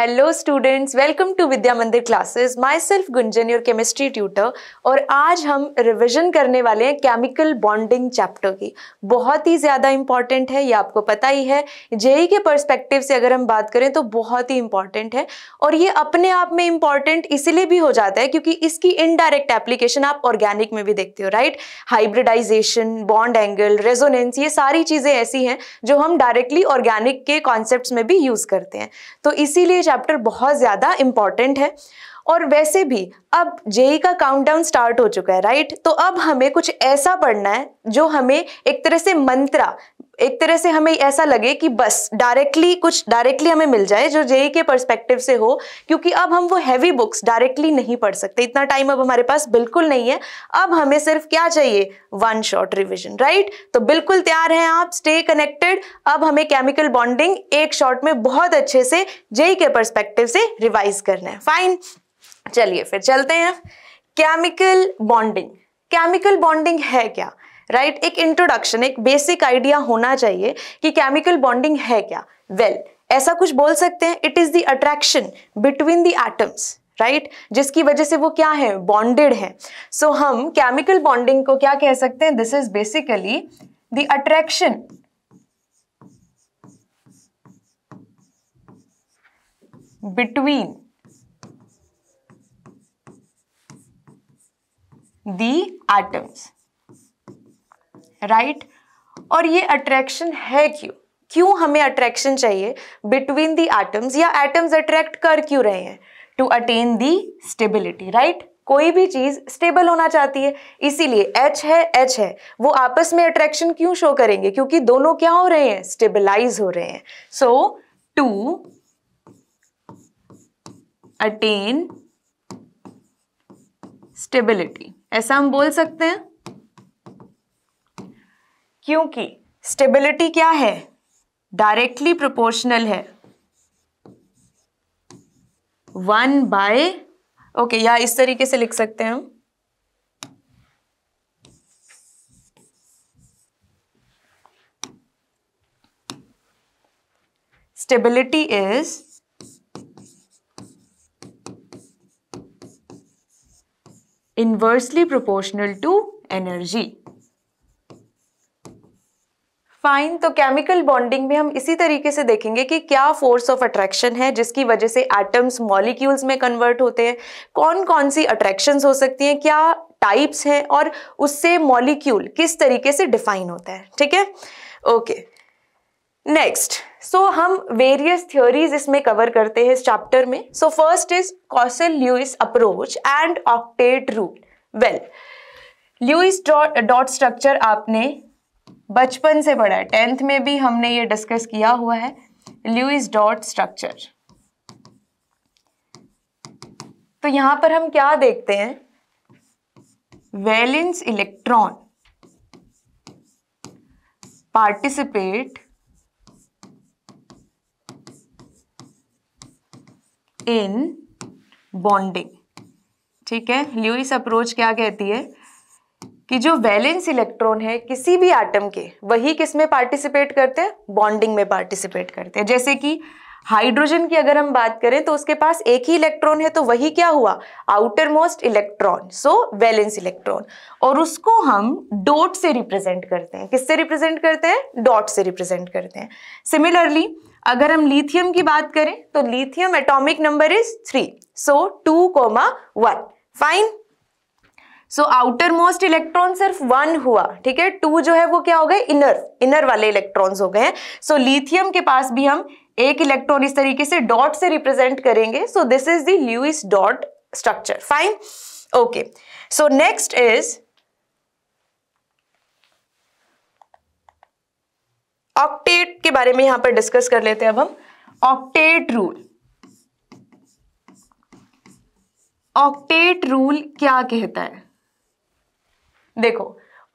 Hello students welcome to Vidya Mandir classes myself Gunjan your chemistry tutor और आज हम revision करने वाले हैं केमिकल बॉन्डिंग चैप्टर की बहुत ही ज़्यादा इम्पॉर्टेंट है ये आपको पता ही है जेई e के पर्सपेक्टिव से अगर हम बात करें तो बहुत ही इम्पॉर्टेंट है और ये अपने आप में इम्पॉर्टेंट इसलिए भी हो जाता है क्योंकि इसकी इनडायरेक्ट एप्लीकेशन आप ऑर्गेनिक में भी देखते हो right hybridization bond angle resonance ये सारी चीज़ें ऐसी हैं जो हम डायरेक्टली ऑर्गेनिक के कॉन्सेप्ट में भी यूज़ करते हैं तो इसीलिए चैप्टर बहुत ज़्यादा इम्पॉर्टेंट है और वैसे भी अब जेई e e का काउंटडाउन स्टार्ट हो चुका है राइट तो अब हमें कुछ ऐसा पढ़ना है जो हमें एक तरह से मंत्रा एक तरह से हमें ऐसा लगे कि बस डायरेक्टली कुछ डायरेक्टली हमें मिल जाए जो जेई के परस्पेक्टिव से हो क्योंकि अब हम वो हैवी बुक्स डायरेक्टली नहीं पढ़ सकते इतना टाइम अब हमारे पास बिल्कुल नहीं है अब हमें सिर्फ क्या चाहिए वन शॉट रिविजन राइट तो बिल्कुल तैयार हैं आप स्टे कनेक्टेड अब हमें केमिकल बॉन्डिंग एक शॉट में बहुत अच्छे से जेई के परस्पेक्टिव से रिवाइज करना है फाइन चलिए फिर चलते हैं केमिकल बॉन्डिंग केमिकल बॉन्डिंग है क्या राइट right? एक इंट्रोडक्शन एक बेसिक आइडिया होना चाहिए कि केमिकल बॉन्डिंग है क्या वेल well, ऐसा कुछ बोल सकते हैं it is the attraction between the atoms right जिसकी वजह से वो क्या है बॉन्डेड है सो so, हम केमिकल बॉन्डिंग को क्या कह सकते हैं this is basically the attraction between the atoms right और ये अट्रैक्शन है क्यों क्यों हमें अट्रैक्शन चाहिए बिटवीन दी एटम्स या एटम्स अट्रैक्ट कर क्यों रहे हैं to attain the stability right कोई भी चीज़ स्टेबल होना चाहती है इसीलिए एच है एच है वो आपस में अट्रैक्शन क्यों शो करेंगे क्योंकि दोनों क्या हो रहे हैं स्टेबलाइज हो रहे हैं सो टू अटेन स्टेबिलिटी ऐसा हम बोल सकते हैं क्योंकि स्टेबिलिटी क्या है डायरेक्टली प्रोपोर्शनल है वन बाय ओके या इस तरीके से लिख सकते हैं हम stability is inversely proportional to energy fine तो केमिकल बॉन्डिंग में हम इसी तरीके से देखेंगे कि क्या फोर्स ऑफ अट्रैक्शन है जिसकी वजह से एटम्स मॉलिक्यूल्स में कन्वर्ट होते हैं कौन कौन सी अट्रैक्शंस हो सकती हैं क्या टाइप्स हैं और उससे मॉलिक्यूल किस तरीके से डिफाइन होता है ठीक है ओके नेक्स्ट सो हम वेरियस थ्योरीज इसमें कवर करते हैं इस चैप्टर में so first is Kossel Lewis approach and octet rule well Lewis dot structure आपने बचपन से पढ़ा है टेंथ में भी हमने ये डिस्कस किया हुआ है ल्यूइस डॉट स्ट्रक्चर तो यहां पर हम क्या देखते हैं valence electron participate in bonding ठीक है ल्यूइस अप्रोच क्या कहती है कि जो वैलेंस इलेक्ट्रॉन है किसी भी आटम के वही किस में पार्टिसिपेट करते हैं बॉन्डिंग में पार्टिसिपेट करते हैं जैसे कि हाइड्रोजन की अगर हम बात करें तो उसके पास एक ही इलेक्ट्रॉन है तो वही क्या हुआ outermost electron so valence electron और उसको हम डॉट से रिप्रेजेंट करते हैं किससे रिप्रेजेंट करते हैं डॉट से रिप्रेजेंट करते हैं सिमिलरली अगर हम लिथियम की बात करें तो lithium atomic number is three so two comma one fine so outermost electron सिर्फ वन हुआ ठीक है टू जो है वो क्या हो गए इनर इनर वाले इलेक्ट्रॉन्स हो गए सो लिथियम के पास भी हम एक इलेक्ट्रॉन इस तरीके से डॉट से रिप्रेजेंट करेंगे सो दिस इज दूस dot structure fine okay so next is octet के बारे में यहां पर डिस्कस कर लेते हैं अब हम ऑक्टेट रूल ऑक्टेट रूल क्या कहता है देखो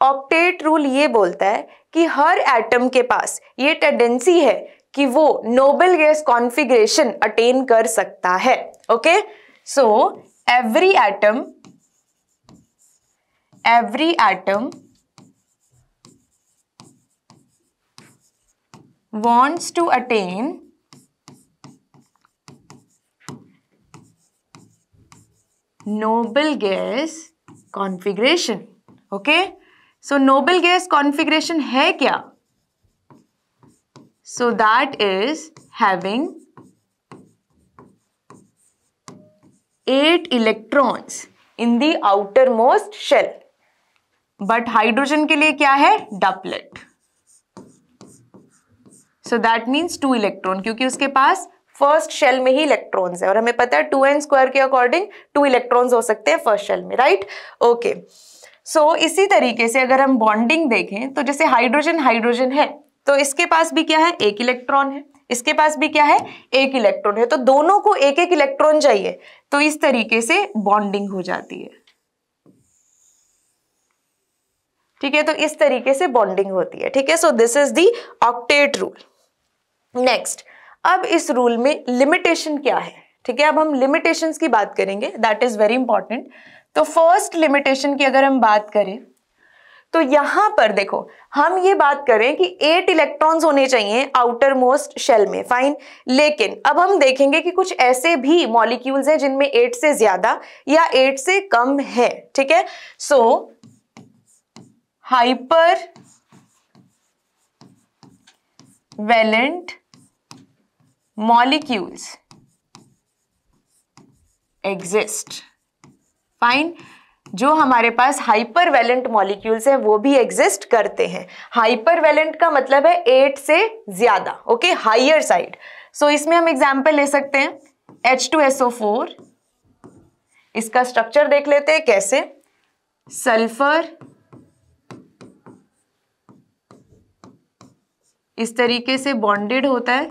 ऑप्टेट रूल ये बोलता है कि हर एटम के पास ये टेंडेंसी है कि वो नोबल गैस कॉन्फिग्रेशन अटेन कर सकता है okay so every atom every atom wants to attain noble gas configuration okay so noble gas configuration है क्या so that is having eight electrons in the outermost shell but hydrogen के लिए क्या है duplet so that means two electron क्योंकि उसके पास first shell में ही electrons है और हमें पता है टू एन स्क्वायर के अकॉर्डिंग टू इलेक्ट्रॉन्स हो सकते हैं फर्स्ट शेल में right okay okay. So so, इसी तरीके से अगर हम बॉन्डिंग देखें तो जैसे हाइड्रोजन हाइड्रोजन है तो इसके पास भी क्या है एक इलेक्ट्रॉन है इसके पास भी क्या है एक इलेक्ट्रॉन है तो दोनों को एक एक इलेक्ट्रॉन चाहिए तो इस तरीके से बॉन्डिंग हो जाती है ठीक है तो इस तरीके से बॉन्डिंग होती है ठीक है so this is the octet rule next अब इस रूल में लिमिटेशन क्या है ठीक है अब हम लिमिटेशंस की बात करेंगे दैट इज वेरी इंपॉर्टेंट तो फर्स्ट लिमिटेशन की अगर हम बात करें तो यहां पर देखो हम ये बात करें कि एट इलेक्ट्रॉन्स होने चाहिए आउटर मोस्ट शेल में फाइन लेकिन अब हम देखेंगे कि कुछ ऐसे भी मॉलिक्यूल्स हैं जिनमें एट से ज्यादा या एट से कम है ठीक है so hypervalent molecules exist fine जो हमारे पास हाइपर वैलेंट मॉलिक्यूल्स हैं वो भी एग्जिस्ट करते हैं हाइपर वैलेंट का मतलब है एट से ज़्यादा ओके हाइयर साइड सो इसमें हम एग्जाम्पल ले सकते हैं H two S O four इसका स्ट्रक्चर देख लेते हैं कैसे सल्फर इस तरीके से बॉन्डेड होता है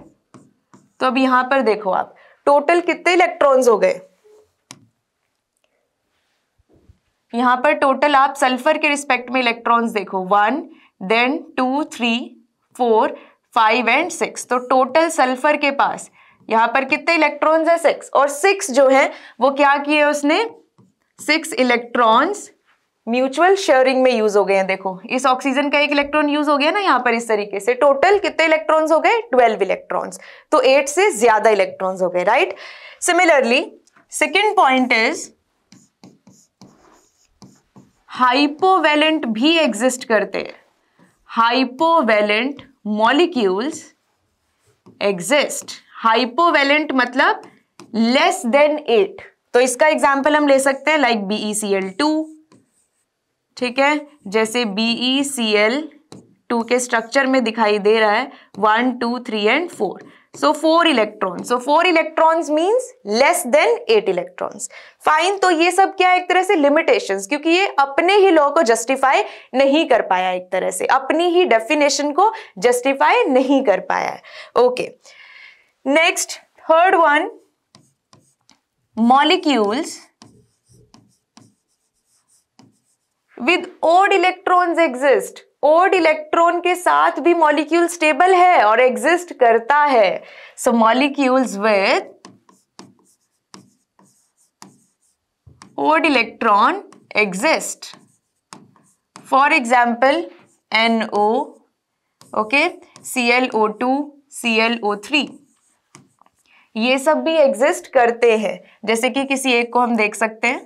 तो अब यहां पर देखो आप टोटल कितने इलेक्ट्रॉन्स हो गए यहाँ पर टोटल आप सल्फर के रिस्पेक्ट में इलेक्ट्रॉन्स देखो one then two three four five and six तो टोटल सल्फर के पास यहाँ पर कितने इलेक्ट्रॉन्स है सिक्स और सिक्स जो है वो क्या किए उसने सिक्स इलेक्ट्रॉन्स म्यूचुअल शेयरिंग में यूज हो गए हैं देखो इस ऑक्सीजन का एक इलेक्ट्रॉन यूज हो गया ना यहाँ पर इस तरीके से टोटल कितने इलेक्ट्रॉन्स हो गए ट्वेल्व इलेक्ट्रॉन्स तो एट से ज्यादा इलेक्ट्रॉन्स हो गए right similarly second point is hypovalent भी एग्जिस्ट करते हैं हाइपोवेलेंट मॉलिक्यूल्स एग्जिस्ट हाइपोवेलेंट मतलब लेस देन एट तो इसका एग्जाम्पल हम ले सकते हैं like B E C L two ठीक है जैसे B E C L two के स्ट्रक्चर में दिखाई दे रहा है one two three and four so four electron so four electrons means less than eight electrons fine तो ये सब क्या है एक तरह से लिमिटेशन क्योंकि ये अपने ही लॉ को जस्टिफाई नहीं कर पाया एक तरह से अपनी ही डेफिनेशन को जस्टिफाई नहीं कर पाया okay next third one molecules with odd electrons exist odd electron के साथ भी मॉलिक्यूल स्टेबल है और एग्जिस्ट करता है so molecules with odd electron exist for example N O okay C L O two C L O three ये सब भी एग्जिस्ट करते हैं जैसे कि किसी एक को हम देख सकते हैं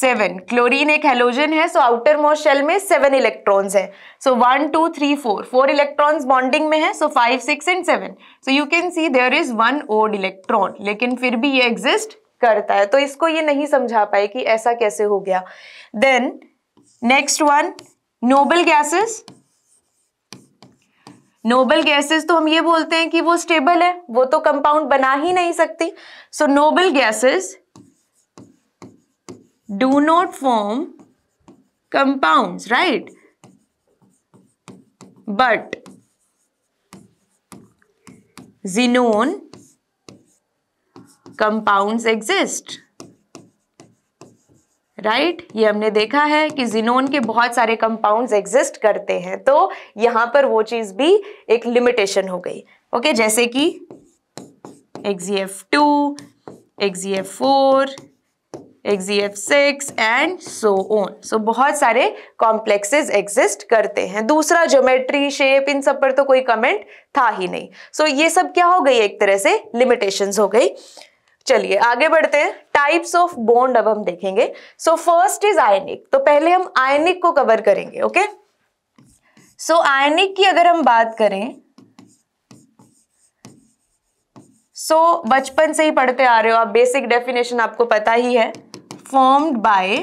सेवन क्लोरीन एक हेलोजन है सो आउटर मोस्ट शेल में सेवन इलेक्ट्रॉन्स है so one two three four four electrons bonding में है so five six and seven so you can see there is one odd electron लेकिन फिर भी ये एग्जिस्ट करता है तो इसको ये नहीं समझा पाए कि ऐसा कैसे हो गया then next one noble gases noble gases तो हम ये बोलते हैं कि वो स्टेबल है वो तो कंपाउंड बना ही नहीं सकती so noble gases do not form compounds right but xenon compounds exist right right? ये हमने देखा है कि जिनोन के बहुत सारे कंपाउंड्स एग्जिस्ट करते हैं तो यहां पर वो चीज़ भी एक लिमिटेशन हो गई ओके okay, जैसे कि XeF two XF four XeF six and so on so बहुत सारे कॉम्प्लेक्सेस एग्जिस्ट करते हैं दूसरा ज्योमेट्री शेप इन सब पर तो कोई कमेंट था ही नहीं सो so, ये सब क्या हो गई एक तरह से लिमिटेशंस हो गई चलिए आगे बढ़ते हैं टाइप्स ऑफ बॉन्ड अब हम देखेंगे सो फर्स्ट इज आयनिक तो पहले हम आयनिक को कवर करेंगे ओके सो आयनिक की अगर हम बात करें सो so, बचपन से ही पढ़ते आ रहे हो आप बेसिक डेफिनेशन आपको पता ही है formed by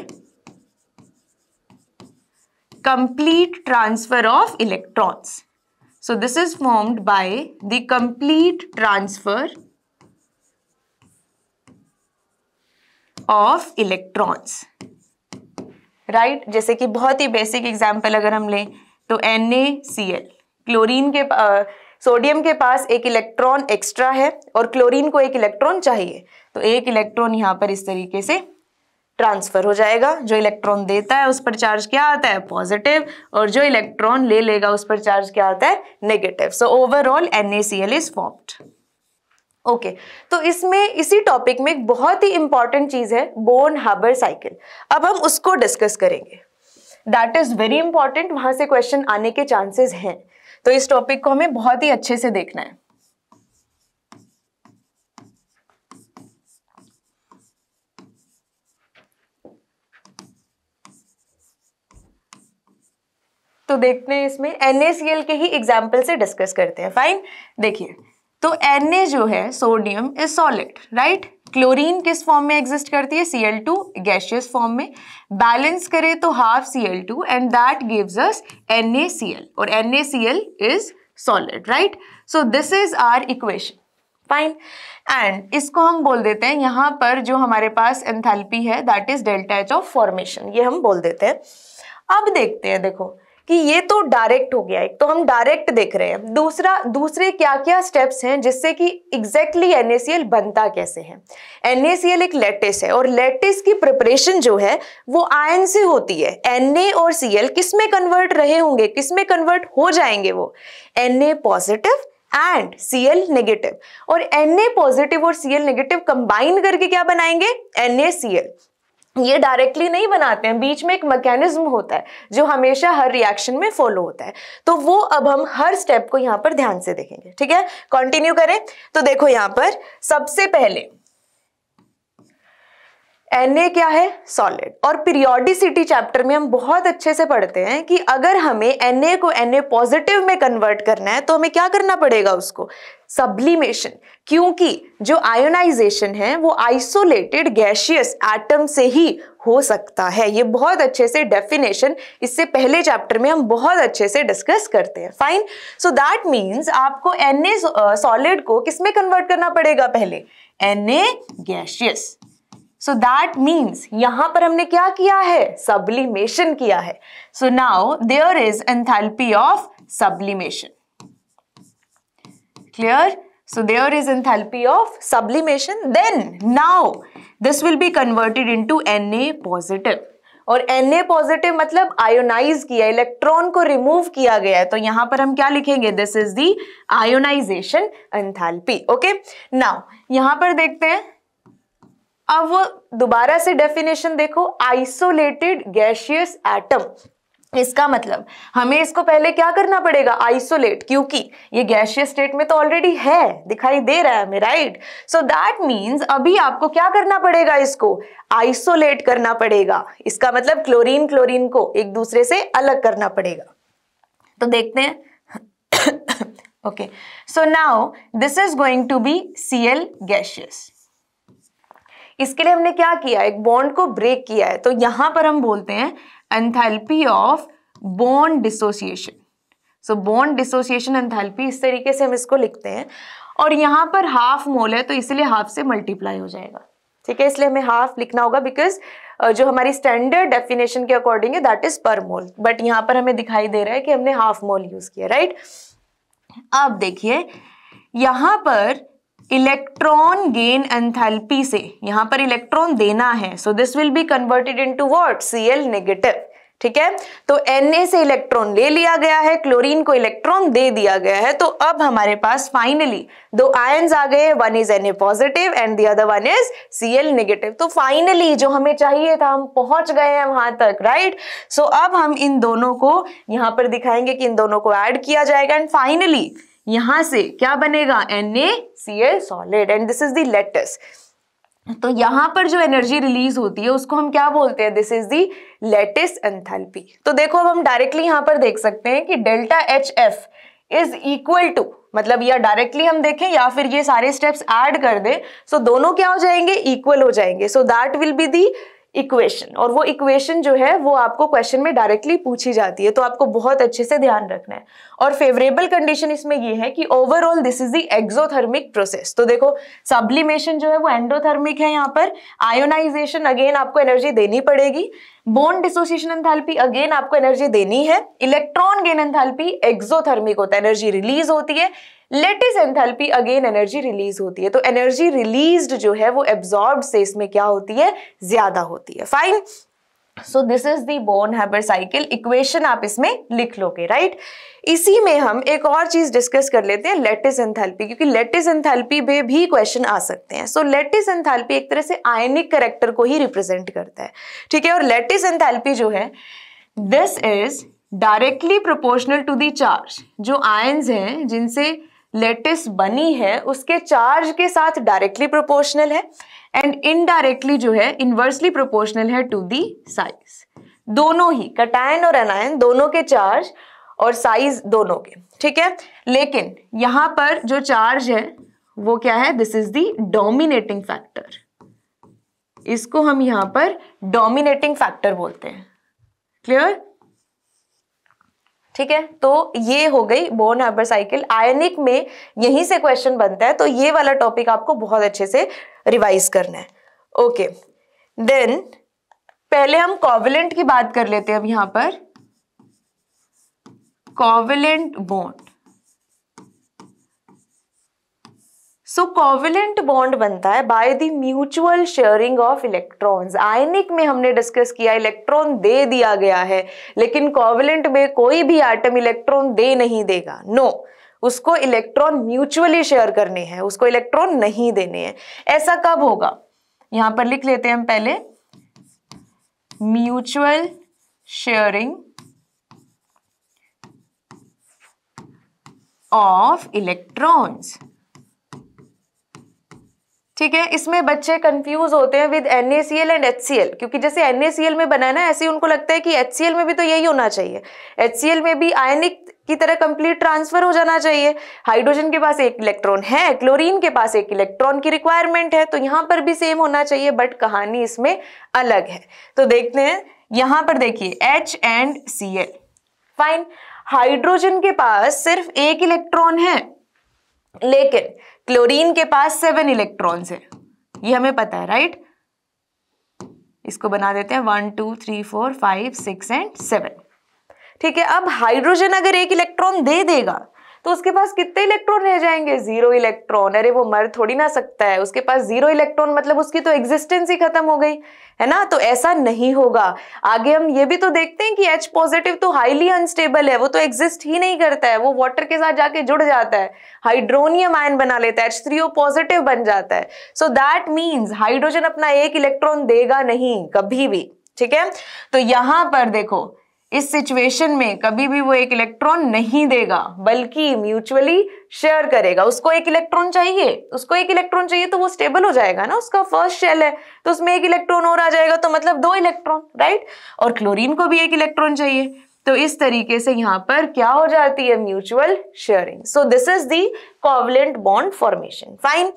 complete transfer of electrons so this is formed by the complete transfer of electrons right जैसे कि बहुत ही बेसिक एग्जांपल अगर हम लें तो NaCl, क्लोरीन के सोडियम के पास एक इलेक्ट्रॉन एक्स्ट्रा है और क्लोरीन को एक इलेक्ट्रॉन चाहिए तो एक इलेक्ट्रॉन यहाँ पर इस तरीके से ट्रांसफर हो जाएगा जो इलेक्ट्रॉन देता है उस पर चार्ज क्या आता है पॉजिटिव और जो इलेक्ट्रॉन ले लेगा उस पर चार्ज क्या आता है negative so overall NACL is formed okay okay, तो इसमें इसी टॉपिक में एक बहुत ही इंपॉर्टेंट चीज है बोन हाबर साइकिल अब हम उसको डिस्कस करेंगे दैट इज वेरी इंपॉर्टेंट वहां से क्वेश्चन आने के चांसेस हैं तो इस टॉपिक को हमें बहुत ही अच्छे से देखना है तो देखते हैं इसमें एन के ही एग्जाम्पल से डिस्कस करते हैं फाइन देखिए तो एन जो है sodium is solid right chlorine किस फॉर्म में एग्जिस्ट करती है C L two gaseous form में बैलेंस करें तो half C L two and that gives us N A C L और N A C L is solid right so this is our equation fine and इसको हम बोल देते हैं यहाँ पर जो हमारे पास एंथैल्पी है that is delta H of formation ये हम बोल देते हैं अब देखते हैं देखो कि ये तो डायरेक्ट हो गया एक तो हम डायरेक्ट देख रहे हैं दूसरा दूसरे क्या क्या स्टेप्स हैं जिससे कि एग्जैक्टली exactly एन बनता कैसे है एन एक लेटेस है और लेटेस की प्रिपरेशन जो है वो आयन से होती है एन और सी एल किस में कन्वर्ट रहे होंगे किस में कन्वर्ट हो जाएंगे वो N positive and C L negative और एन ए पॉजिटिव और सी एल नेगेटिव कंबाइन करके क्या बनाएंगे एन ए सी एल ये डायरेक्टली नहीं बनाते हैं बीच में एक मैकेनिज्म होता है जो हमेशा हर रिएक्शन में फॉलो होता है तो वो अब हम हर स्टेप को यहाँ पर ध्यान से देखेंगे ठीक है कंटिन्यू करें तो देखो यहाँ पर सबसे पहले ए क्या है सॉलिड और पीरियोडिसिटी चैप्टर में हम बहुत अच्छे से पढ़ते हैं कि अगर हमें ए को ए पॉजिटिव में कन्वर्ट करना है तो हमें क्या करना पड़ेगा उसको सब्लिमेशन क्योंकि जो आयोनाइजेशन है वो आइसोलेटेड गैशियस एटम से ही हो सकता है ये बहुत अच्छे से डेफिनेशन इससे पहले चैप्टर में हम बहुत अच्छे से डिस्कस करते हैं फाइन सो दैट मीन्स आपको ए सॉलिड uh, को किस में कन्वर्ट करना पड़ेगा पहले a gaseous so that means यहां पर हमने क्या किया है सब्लिमेशन किया है so now there is enthalpy of sublimation clear so there is enthalpy of sublimation then now this will be converted into na positive और Na पॉजिटिव मतलब आयोनाइज किया इलेक्ट्रॉन को रिमूव किया गया है तो यहां पर हम क्या लिखेंगे this is the ionization enthalpy okay now यहां पर देखते हैं अब वो दोबारा से डेफिनेशन देखो आइसोलेटेड गैशियस एटम इसका मतलब हमें इसको पहले क्या करना पड़ेगा आइसोलेट क्योंकि ये गैशियस स्टेट में तो ऑलरेडी है दिखाई दे रहा है हमें राइट सो दैट मींस अभी आपको क्या करना पड़ेगा इसको आइसोलेट करना पड़ेगा इसका मतलब क्लोरीन क्लोरीन को एक दूसरे से अलग करना पड़ेगा तो देखते हैं okay so now this is going to be C L gaseous इसके लिए हमने क्या किया एक बॉन्ड को ब्रेक किया है तो यहां पर हम बोलते हैं enthalpy of bond dissociation so bond dissociation enthalpy इस तरीके से हम इसको लिखते हैं और यहां पर हाफ मोल है तो इसलिए हाफ से मल्टीप्लाई हो जाएगा ठीक है इसलिए हमें हाफ लिखना होगा बिकॉज जो हमारी स्टैंडर्ड डेफिनेशन के अकॉर्डिंग है that is per mole but यहां पर हमें दिखाई दे रहा है कि हमने हाफ मोल यूज किया राइट right? अब देखिए यहां पर इलेक्ट्रॉन गेन एंथैल्पी से यहां पर इलेक्ट्रॉन देना है so this will be converted into what CL negative ठीक है तो ए से इलेक्ट्रॉन ले लिया गया है क्लोरीन को इलेक्ट्रॉन दे दिया गया है तो अब हमारे पास फाइनली दो आयन्स आ गए one is A positive and the other one is Cl negative तो फाइनली जो हमें चाहिए था हम पहुंच गए हैं वहां तक राइट right? सो so, अब हम इन दोनों को यहां पर दिखाएंगे कि इन दोनों को एड किया जाएगा एंड फाइनली यहां से क्या बनेगा N A C L solid and this is the lattice तो यहां पर जो एनर्जी रिलीज होती है उसको हम क्या बोलते हैं this is the lattice enthalpy तो देखो अब हम डायरेक्टली यहां पर देख सकते हैं कि delta H F is equal to मतलब या डायरेक्टली हम देखें या फिर ये सारे स्टेप्स ऐड कर दें सो so दोनों क्या हो जाएंगे इक्वल हो जाएंगे so that will be the equation और वो इक्वेशन जो है वो आपको क्वेश्चन में डायरेक्टली पूछी जाती है तो आपको बहुत अच्छे से ध्यान रखना है और फेवरेबल कंडीशन इसमें ये है कि overall this is the exothermic process तो देखो सब्लिमेशन जो है वो एंडोथर्मिक है यहाँ पर आयोनाइजेशन अगेन आपको एनर्जी देनी पड़ेगी बोन डिसोसिएशन एंथैल्पी अगेन आपको एनर्जी देनी है इलेक्ट्रॉन गेन एंथैल्पी एक्सोथर्मिक होता है एनर्जी रिलीज होती है लेटेस्ट इस एंथैल्पी अगेन एनर्जी रिलीज होती है तो एनर्जी रिलीज जो है वो एब्जॉर्ब से इसमें क्या होती है ज्यादा होती है fine so this is the Born Haber cycle equation आप इसमें लिख लोगे राइट इसी में हम एक और चीज डिस्कस कर लेते हैं लेटिस एंथैल्पी क्योंकि लेटिस एंथैल्पी में भी क्वेश्चन आ सकते हैं सो लेटिस एंथैल्पी एक तरह से आयनिक करेक्टर को ही रिप्रेजेंट करता है ठीक है और लेटिस एंथैल्पी जो है this is directly proportional to the charge जो आयन्स हैं जिनसे लेटिस बनी है उसके चार्ज के साथ डायरेक्टली प्रोपोर्शनल है एंड इनडायरेक्टली जो है इनवर्सली प्रोपोर्शनल है टू दी साइज दोनों ही कटायन और अनायन दोनों के चार्ज और साइज दोनों के ठीक है लेकिन यहां पर जो चार्ज है वो क्या है this is the dominating factor इसको हम यहां पर डोमिनेटिंग फैक्टर बोलते हैं क्लियर ठीक है तो ये हो गई बोन हार्बर साइकिल आयनिक में यहीं से क्वेश्चन बनता है तो ये वाला टॉपिक आपको बहुत अच्छे से रिवाइज करना है ओके देन पहले हम कॉविलेंट की बात कर लेते हैं अब यहां पर covalent bond so covalent bond बनता है by the mutual sharing of electrons ionic में हमने डिस्कस किया इलेक्ट्रॉन दे दिया गया है लेकिन कोवेलेंट में कोई भी आइटम इलेक्ट्रॉन दे नहीं देगा नो no. उसको इलेक्ट्रॉन म्यूचुअली शेयर करने हैं उसको इलेक्ट्रॉन नहीं देने हैं ऐसा कब होगा यहां पर लिख लेते हैं हम पहले म्यूचुअल शेयरिंग ऑफ इलेक्ट्रॉन्स ठीक है इसमें बच्चे कंफ्यूज होते हैं विद एन एंड एच क्योंकि जैसे एन में बना है ऐसे उनको लगता है कि एच में भी तो यही होना चाहिए एच में भी आयनिक की तरह कंप्लीट ट्रांसफर हो जाना चाहिए हाइड्रोजन के पास एक इलेक्ट्रॉन है क्लोरीन के पास एक इलेक्ट्रॉन की रिक्वायरमेंट है तो यहां पर भी सेम होना चाहिए बट कहानी इसमें अलग है तो देखते हैं यहां पर देखिए H and C L fine hydrogen के पास सिर्फ एक इलेक्ट्रॉन है लेकिन क्लोरीन के पास सेवन इलेक्ट्रॉन्स है ये हमें पता है राइट इसको बना देते हैं one two three four five six and seven ठीक है अब हाइड्रोजन अगर एक इलेक्ट्रॉन दे देगा तो उसके पास कितने इलेक्ट्रॉन रह जाएंगे जीरो इलेक्ट्रॉन अरे वो मर थोड़ी ना सकता है उसके पास जीरो इलेक्ट्रॉन मतलब उसकी तो एग्जिस्टेंस ही खत्म हो गई है ना तो ऐसा नहीं होगा आगे हम ये भी तो देखते हैं कि एच पॉजिटिव तो हाईली अनस्टेबल है वो तो एग्जिस्ट ही नहीं करता है वो वाटर के साथ जाके जुड़ जाता है हाइड्रोनियम आयन बना लेता है एच थ्री ओ पॉजिटिव बन जाता है सो दैट मीन्स हाइड्रोजन अपना एक इलेक्ट्रॉन देगा नहीं कभी भी ठीक है तो यहां पर देखो इस सिचुएशन में कभी भी वो एक इलेक्ट्रॉन नहीं देगा बल्कि म्यूचुअली शेयर करेगा उसको एक इलेक्ट्रॉन चाहिए उसको एक इलेक्ट्रॉन चाहिए तो वो स्टेबल हो जाएगा ना उसका फर्स्ट शेल है तो उसमें एक इलेक्ट्रॉन और आ जाएगा तो मतलब दो इलेक्ट्रॉन राइट और क्लोरीन को भी एक इलेक्ट्रॉन चाहिए तो इस तरीके से यहाँ पर क्या हो जाती है mutual sharing so this is the covalent bond formation fine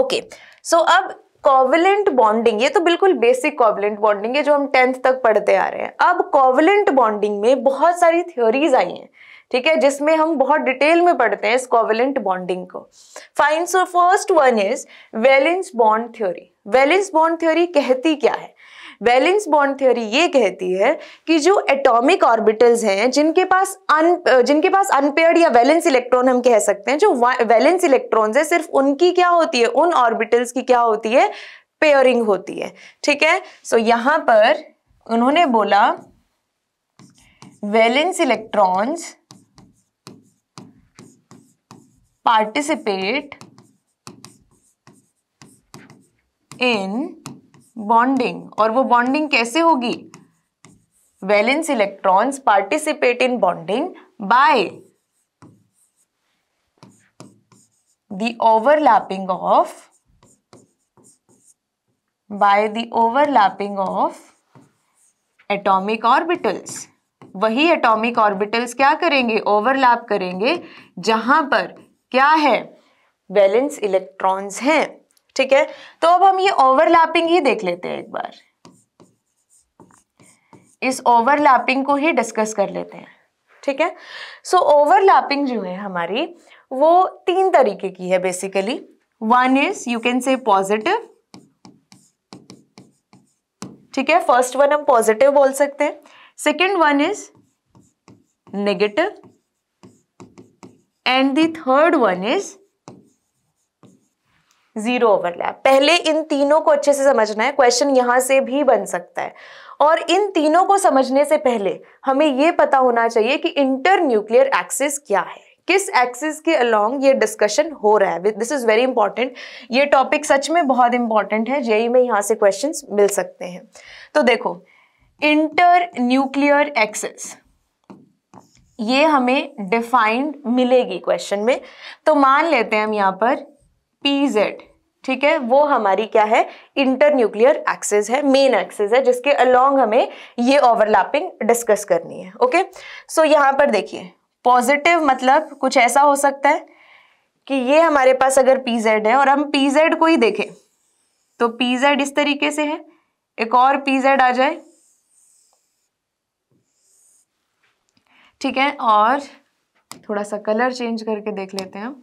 okay so अब कोवलेंट बॉन्डिंग ये तो बिल्कुल बेसिक कॉवलेंट बॉन्डिंग है जो हम टेंथ तक पढ़ते आ रहे हैं अब कॉवलेंट बॉन्डिंग में बहुत सारी थ्योरीज आई हैं ठीक है जिसमें हम बहुत डिटेल में पढ़ते हैं इस कोवलेंट बॉन्डिंग को fine so first one is valence bond theory valence bond theory कहती क्या है वैलेंस बॉन्ड थ्योरी ये कहती है कि जो एटॉमिक ऑर्बिटल्स हैं जिनके पास अन जिनके पास अनपेयर्ड या वैलेंस इलेक्ट्रॉन हम कह सकते हैं जो वैलेंस इलेक्ट्रॉन्स है सिर्फ उनकी क्या होती है उन ऑर्बिटल्स की क्या होती है पेयरिंग होती है ठीक है सो so, यहां पर उन्होंने बोला valence electrons participate in bonding और वो बॉन्डिंग कैसे होगी valence electrons participate in bonding by the overlapping of by the overlapping of atomic orbitals वही एटॉमिक ऑर्बिटल्स क्या करेंगे ओवरलैप करेंगे जहां पर क्या है वैलेंस इलेक्ट्रॉन्स हैं ठीक है तो अब हम ये ओवरलैपिंग ही देख लेते हैं एक बार इस ओवरलैपिंग को ही डिस्कस कर लेते हैं ठीक है सो ओवरलैपिंग जो है हमारी वो तीन तरीके की है basically one is you can say positive ठीक है फर्स्ट वन हम पॉजिटिव बोल सकते हैं second one is negative and third third one is zero overlap पहले इन तीनों को अच्छे से समझना है क्वेश्चन यहाँ से भी बन सकता है और इन तीनों को समझने से पहले हमें ये पता होना चाहिए कि इंटर न्यूक्लियर एक्सिस क्या है किस एक्सिस के अलोंग ये डिस्कशन हो रहा है दिस इज़ वेरी इंपॉर्टेंट ये टॉपिक सच में बहुत इंपॉर्टेंट है जेई में यहाँ से क्वेश्चन मिल सकते हैं तो देखो इंटर न्यूक्लियर एक्सिस ये हमें डिफाइंड मिलेगी क्वेश्चन में तो मान लेते हैं हम यहाँ पर पी ठीक है वो हमारी क्या है इंटर न्यूक्लियर एक्सेस है मेन एक्सेस है जिसके अलोंग हमें ये ओवरलैपिंग डिस्कस करनी है ओके सो so, यहाँ पर देखिए पॉजिटिव मतलब कुछ ऐसा हो सकता है कि ये हमारे पास अगर पी है और हम पी को ही देखें तो पी इस तरीके से है एक और पी आ जाए ठीक है और थोड़ा सा कलर चेंज करके देख लेते हैं हम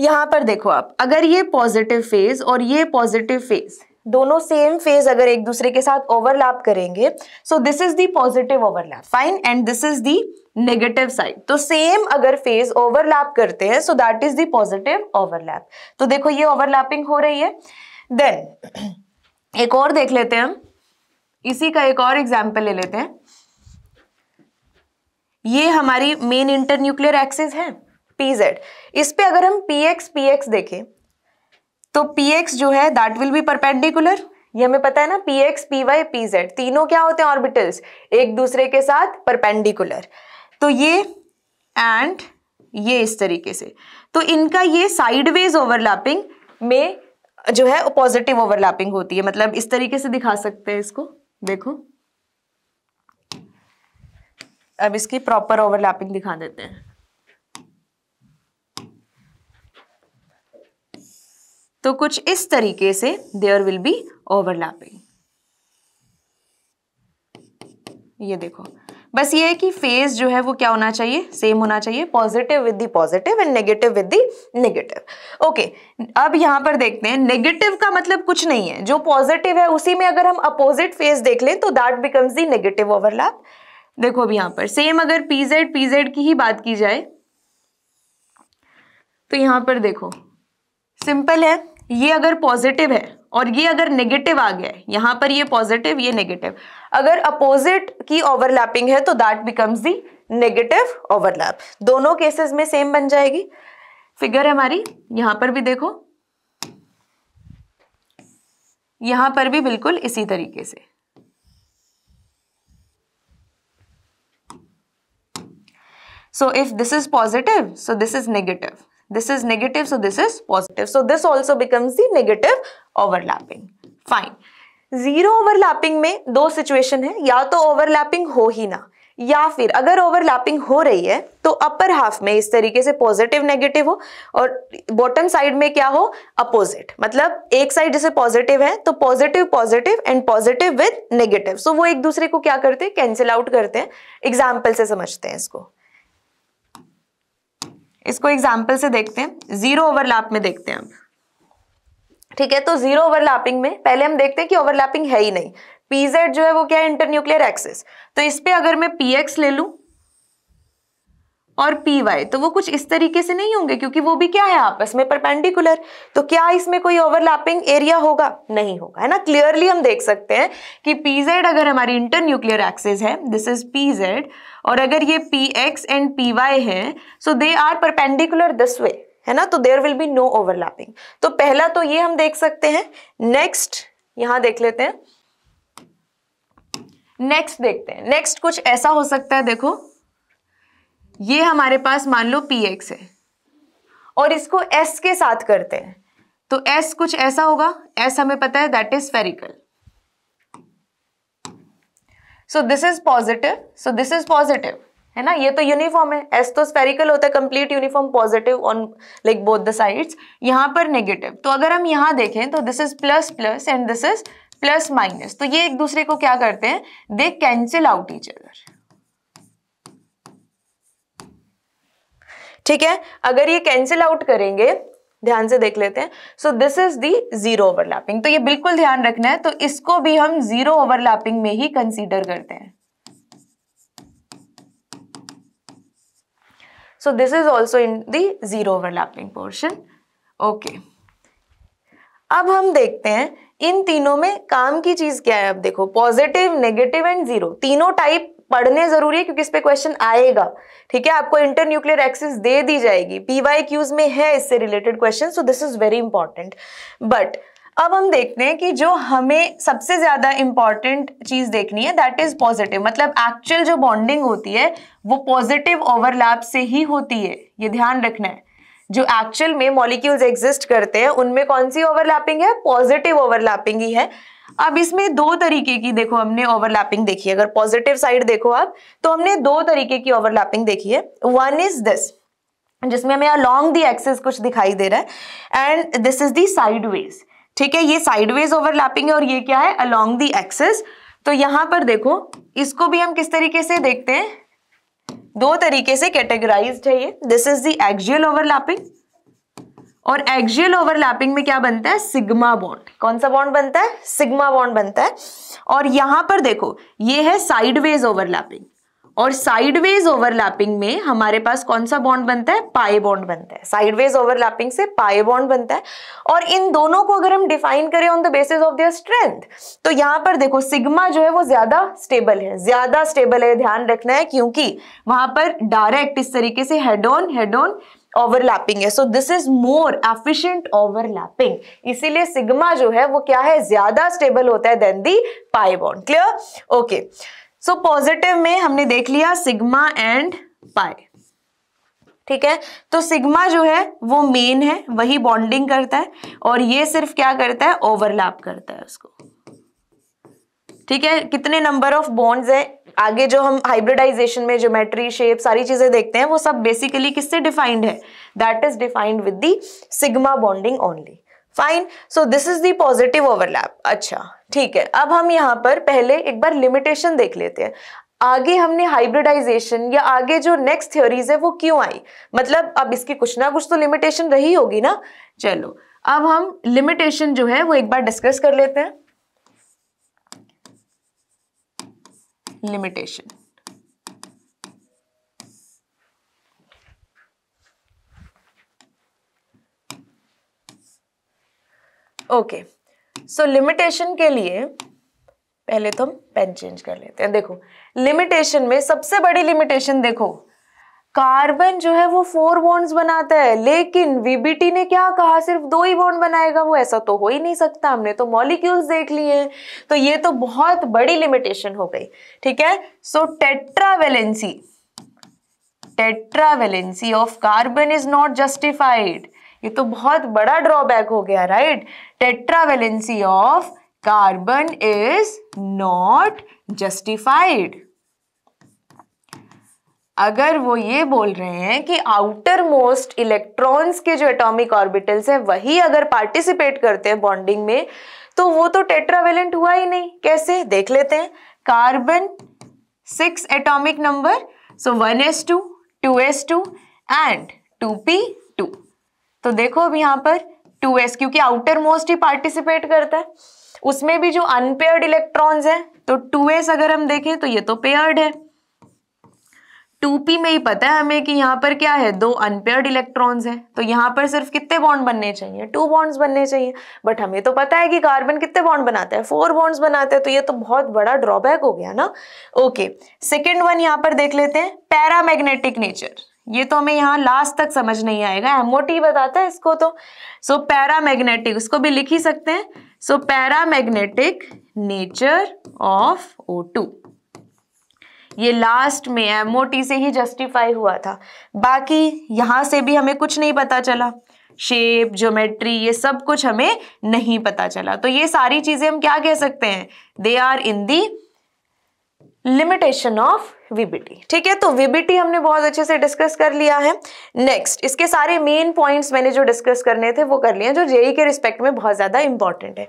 यहां पर देखो आप अगर ये पॉजिटिव फेज और ये पॉजिटिव फेज दोनों सेम फेज अगर एक दूसरे के साथ ओवरलैप करेंगे so this is the positive overlap fine and this is the negative side तो सेम अगर फेज ओवरलैप करते हैं so that is the positive overlap तो देखो ये ओवरलैपिंग हो रही है देन एक और देख लेते हैं हम इसी का एक और एग्जाम्पल ले लेते हैं ये हमारी मेन इंटरन्यूक्लियर एक्सिस है पी जेड इस पर अगर हम पी एक्स पी एक्स देखें तो पी एक्स जो है दैट विल बी परपेंडिकुलर ये हमें पता है ना P X P Y P Z तीनों क्या होते हैं ऑर्बिटल्स एक दूसरे के साथ परपेंडिकुलर तो ये एंड ये इस तरीके से तो इनका ये साइडवेज ओवरलैपिंग में जो है पॉजिटिव ओवरलैपिंग होती है मतलब इस तरीके से दिखा सकते हैं इसको देखो अब इसकी प्रॉपर ओवरलैपिंग दिखा देते हैं तो कुछ इस तरीके से देअर विल बी ओवरलैपिंग ये देखो बस ये है कि फेज जो है वो क्या होना चाहिए सेम होना चाहिए positive with the positive and negative with the negative okay अब यहां पर देखते हैं नेगेटिव का मतलब कुछ नहीं है जो पॉजिटिव है उसी में अगर हम अपोजिट फेज देख लें तो that becomes the negative overlap देखो अब यहां पर सेम अगर पीजेड पीजेड की ही बात की जाए तो यहां पर देखो सिंपल है ये अगर पॉजिटिव है और ये अगर नेगेटिव आ गया यहां पर ये पॉजिटिव ये नेगेटिव अगर अपोजिट की ओवरलैपिंग है तो that becomes the negative overlap दोनों केसेस में सेम बन जाएगी फिगर है हमारी यहां पर भी देखो यहां पर भी बिल्कुल इसी तरीके से so if this is positive so this is negative This is negative, so this is positive. So this also becomes the negative overlapping. Fine. zero overlapping mein do situation hai ya to overlapping ho hi na या फिर अगर overlapping हो रही है तो upper half में इस तरीके से पॉजिटिव नेगेटिव हो और बॉटम साइड में क्या हो अपोजिट मतलब एक साइड जैसे पॉजिटिव है तो positive positive and positive with negative so वो एक दूसरे को क्या करते हैं कैंसिल आउट करते हैं एग्जाम्पल से समझते हैं इसको इसको एग्जाम्पल से देखते हैं जीरो ओवरलैप में देखते हैं ठीक है तो जीरो ओवरलैपिंग में पहले हम देखते हैं कि ओवरलैपिंग है ही नहीं पीजेड जो है वो क्या है इंटरन्यूक्लियर एक्सेस तो इस पे अगर मैं पी एक्स ले लू और पी वाई तो वो कुछ इस तरीके से नहीं होंगे क्योंकि वो भी क्या है आपस में परपेंडिकुलर तो क्या इसमें कोई ओवरलैपिंग एरिया होगा नहीं होगा है ना क्लियरली हम देख सकते हैं कि पी जेड अगर हमारी इंटरन्यूक्लियर एक्सेस है दिस इज पी जेड और अगर ये P X and P Y है so they are perpendicular this way है ना तो there will be no overlapping तो पहला तो ये हम देख सकते हैं नेक्स्ट यहां देख लेते हैं नेक्स्ट देखते हैं नेक्स्ट कुछ ऐसा हो सकता है देखो ये हमारे पास मान लो पी एक्स है और इसको एस के साथ करते हैं तो एस कुछ ऐसा होगा एस हमें पता है that is spherical so this is positive so this is positive है ना ये तो यूनिफॉर्म है एस तो स्पेरिकल होता है complete uniform positive on like both the sides यहाँ पर नेगेटिव तो अगर हम यहाँ देखें तो this is plus plus and this is plus minus तो ये एक दूसरे को क्या करते हैं they cancel out each other ठीक है अगर ये कैंसिल आउट करेंगे ध्यान से देख लेते हैं so this is the zero overlapping तो ये बिल्कुल ध्यान रखना है तो इसको भी हम जीरो ओवरलैपिंग में ही कंसीडर करते हैं so this is also in the zero overlapping portion okay अब हम देखते हैं इन तीनों में काम की चीज क्या है अब देखो पॉजिटिव नेगेटिव एंड जीरो तीनों टाइप पढ़ने जरूरी है क्योंकि इस पर क्वेश्चन आएगा ठीक है आपको इंटर न्यूक्लियर एक्सिस दे दी जाएगी पीवाई क्यूज में है इससे related question so this is very important but अब हम देखते हैं कि जो हमें सबसे ज्यादा इंपॉर्टेंट चीज देखनी है दैट इज पॉजिटिव मतलब एक्चुअल जो बॉन्डिंग होती है वो पॉजिटिव ओवरलैप से ही होती है ये ध्यान रखना है जो एक्चुअल में मॉलिक्यूल्स एग्जिस्ट करते हैं उनमें कौन सी ओवरलैपिंग है पॉजिटिव ओवरलैपिंग ही है अब इसमें दो तरीके की देखो हमने ओवरलैपिंग देखी है अगर पॉजिटिव साइड देखो आप तो हमने दो तरीके की ओवरलैपिंग देखी है वन इज दिस जिसमें हमें अलोंग दी एक्सेस कुछ दिखाई दे रहा है and this is the sideways ठीक है ये साइडवेज ओवरलैपिंग है और ये क्या है अलोंग दी एक्सेस तो यहां पर देखो इसको भी हम किस तरीके से देखते हैं दो तरीके से कैटेगराइज है ये this is the axial overlapping और एक्जियल ओवरलैपिंग में क्या बनता है सिग्मा बॉन्ड कौन सा बॉन्ड बनता है सिग्मा बॉन्ड बनता है और यहां पर देखो ये है साइडवेज ओवरलैपिंग और साइडवेज ओवरलैपिंग में हमारे पास कौन सा बॉन्ड बनता है पाए बॉन्ड बनता है साइडवेज ओवरलैपिंग से पाए बॉन्ड बनता है और इन दोनों को अगर हम डिफाइन करें on the basis of their strength तो यहाँ पर देखो सिग्मा जो है वो ज्यादा स्टेबल है ज्यादा स्टेबल है ध्यान रखना है क्योंकि वहां पर डायरेक्ट इस तरीके से head on head on overlapping है so this is more efficient overlapping इसीलिए सिग्मा जो है वो क्या है ज्यादा स्टेबल होता है then the pi bond clear okay so positive में हमने देख लिया सिग्मा एंड पाई ठीक है तो सिग्मा जो है वो मेन है वही बॉन्डिंग करता है और ये सिर्फ क्या करता है ओवरलैप करता है उसको ठीक है कितने नंबर ऑफ बॉन्ड्स है आगे जो हम हाइब्रिडाइजेशन में ज्योमेट्री शेप सारी चीजें देखते हैं वो सब बेसिकली किससे डिफाइंड है that is defined with the sigma bonding only fine so this is the positive overlap अच्छा ठीक है अब हम यहाँ पर पहले एक बार लिमिटेशन देख लेते हैं आगे हमने हाइब्रिडाइजेशन या आगे जो नेक्स्ट थ्योरीज है वो क्यों आई मतलब अब इसकी कुछ ना कुछ तो लिमिटेशन रही होगी ना चलो अब हम लिमिटेशन जो है वो एक बार डिस्कस कर लेते हैं limitation. ओके सो लिमिटेशन के लिए पहले तो हम पेन चेंज कर लेते हैं देखो लिमिटेशन में सबसे बड़ी लिमिटेशन देखो कार्बन जो है वो फोर बॉन्ड्स बनाता है लेकिन वीबीटी ने क्या कहा सिर्फ दो ही बॉन्ड बनाएगा वो ऐसा तो हो ही नहीं सकता हमने तो मॉलिक्यूल्स देख लिए हैं तो ये तो बहुत बड़ी लिमिटेशन हो गई ठीक है so tetravalency tetravalency of carbon is not justified ये तो बहुत बड़ा ड्रॉबैक हो गया right tetravalency of carbon is not justified अगर वो ये बोल रहे हैं कि आउटर मोस्ट इलेक्ट्रॉन्स के जो एटॉमिक ऑर्बिटल्स हैं वही अगर पार्टिसिपेट करते हैं बॉन्डिंग में तो वो तो टेट्रावेलेंट हुआ ही नहीं कैसे देख लेते हैं carbon six atomic number so one s two two S two and two P two तो देखो अब यहाँ पर टू एस क्योंकि आउटर मोस्ट ही पार्टिसिपेट करता है उसमें भी जो अनपेयर्ड इलेक्ट्रॉन्स हैं तो टू एस अगर हम देखें तो ये तो पेयर्ड है 2p में ही पता है हमें कि यहाँ पर क्या है दो अनपेयर्ड इलेक्ट्रॉन्स हैं तो यहाँ पर सिर्फ कितने बॉन्ड बनने चाहिए टू बॉन्ड्स बनने चाहिए बट हमें तो पता है कि कार्बन कितने बॉन्ड बनाता है फोर बॉन्ड्स बनाता है तो ये तो बहुत बड़ा ड्रॉबैक हो गया ना ओके सेकेंड वन यहाँ पर देख लेते हैं पैरामैग्नेटिक नेचर ये तो हमें यहाँ लास्ट तक समझ नहीं आएगा एमओटी बताता है इसको तो सो पैरामैग्नेटिक उसको भी लिख ही सकते हैं so paramagnetic nature of O two ये लास्ट में एम से ही जस्टिफाई हुआ था बाकी यहाँ से भी हमें कुछ नहीं पता चला शेप ज्योमेट्री ये सब कुछ हमें नहीं पता चला तो ये सारी चीज़ें हम क्या कह सकते हैं they are in the limitation of VBT ठीक है तो विबिटी हमने बहुत अच्छे से डिस्कस कर लिया है नेक्स्ट इसके सारे मेन पॉइंट्स मैंने जो डिस्कस करने थे वो कर लिए जो जेई e के रिस्पेक्ट में बहुत ज़्यादा इंपॉर्टेंट है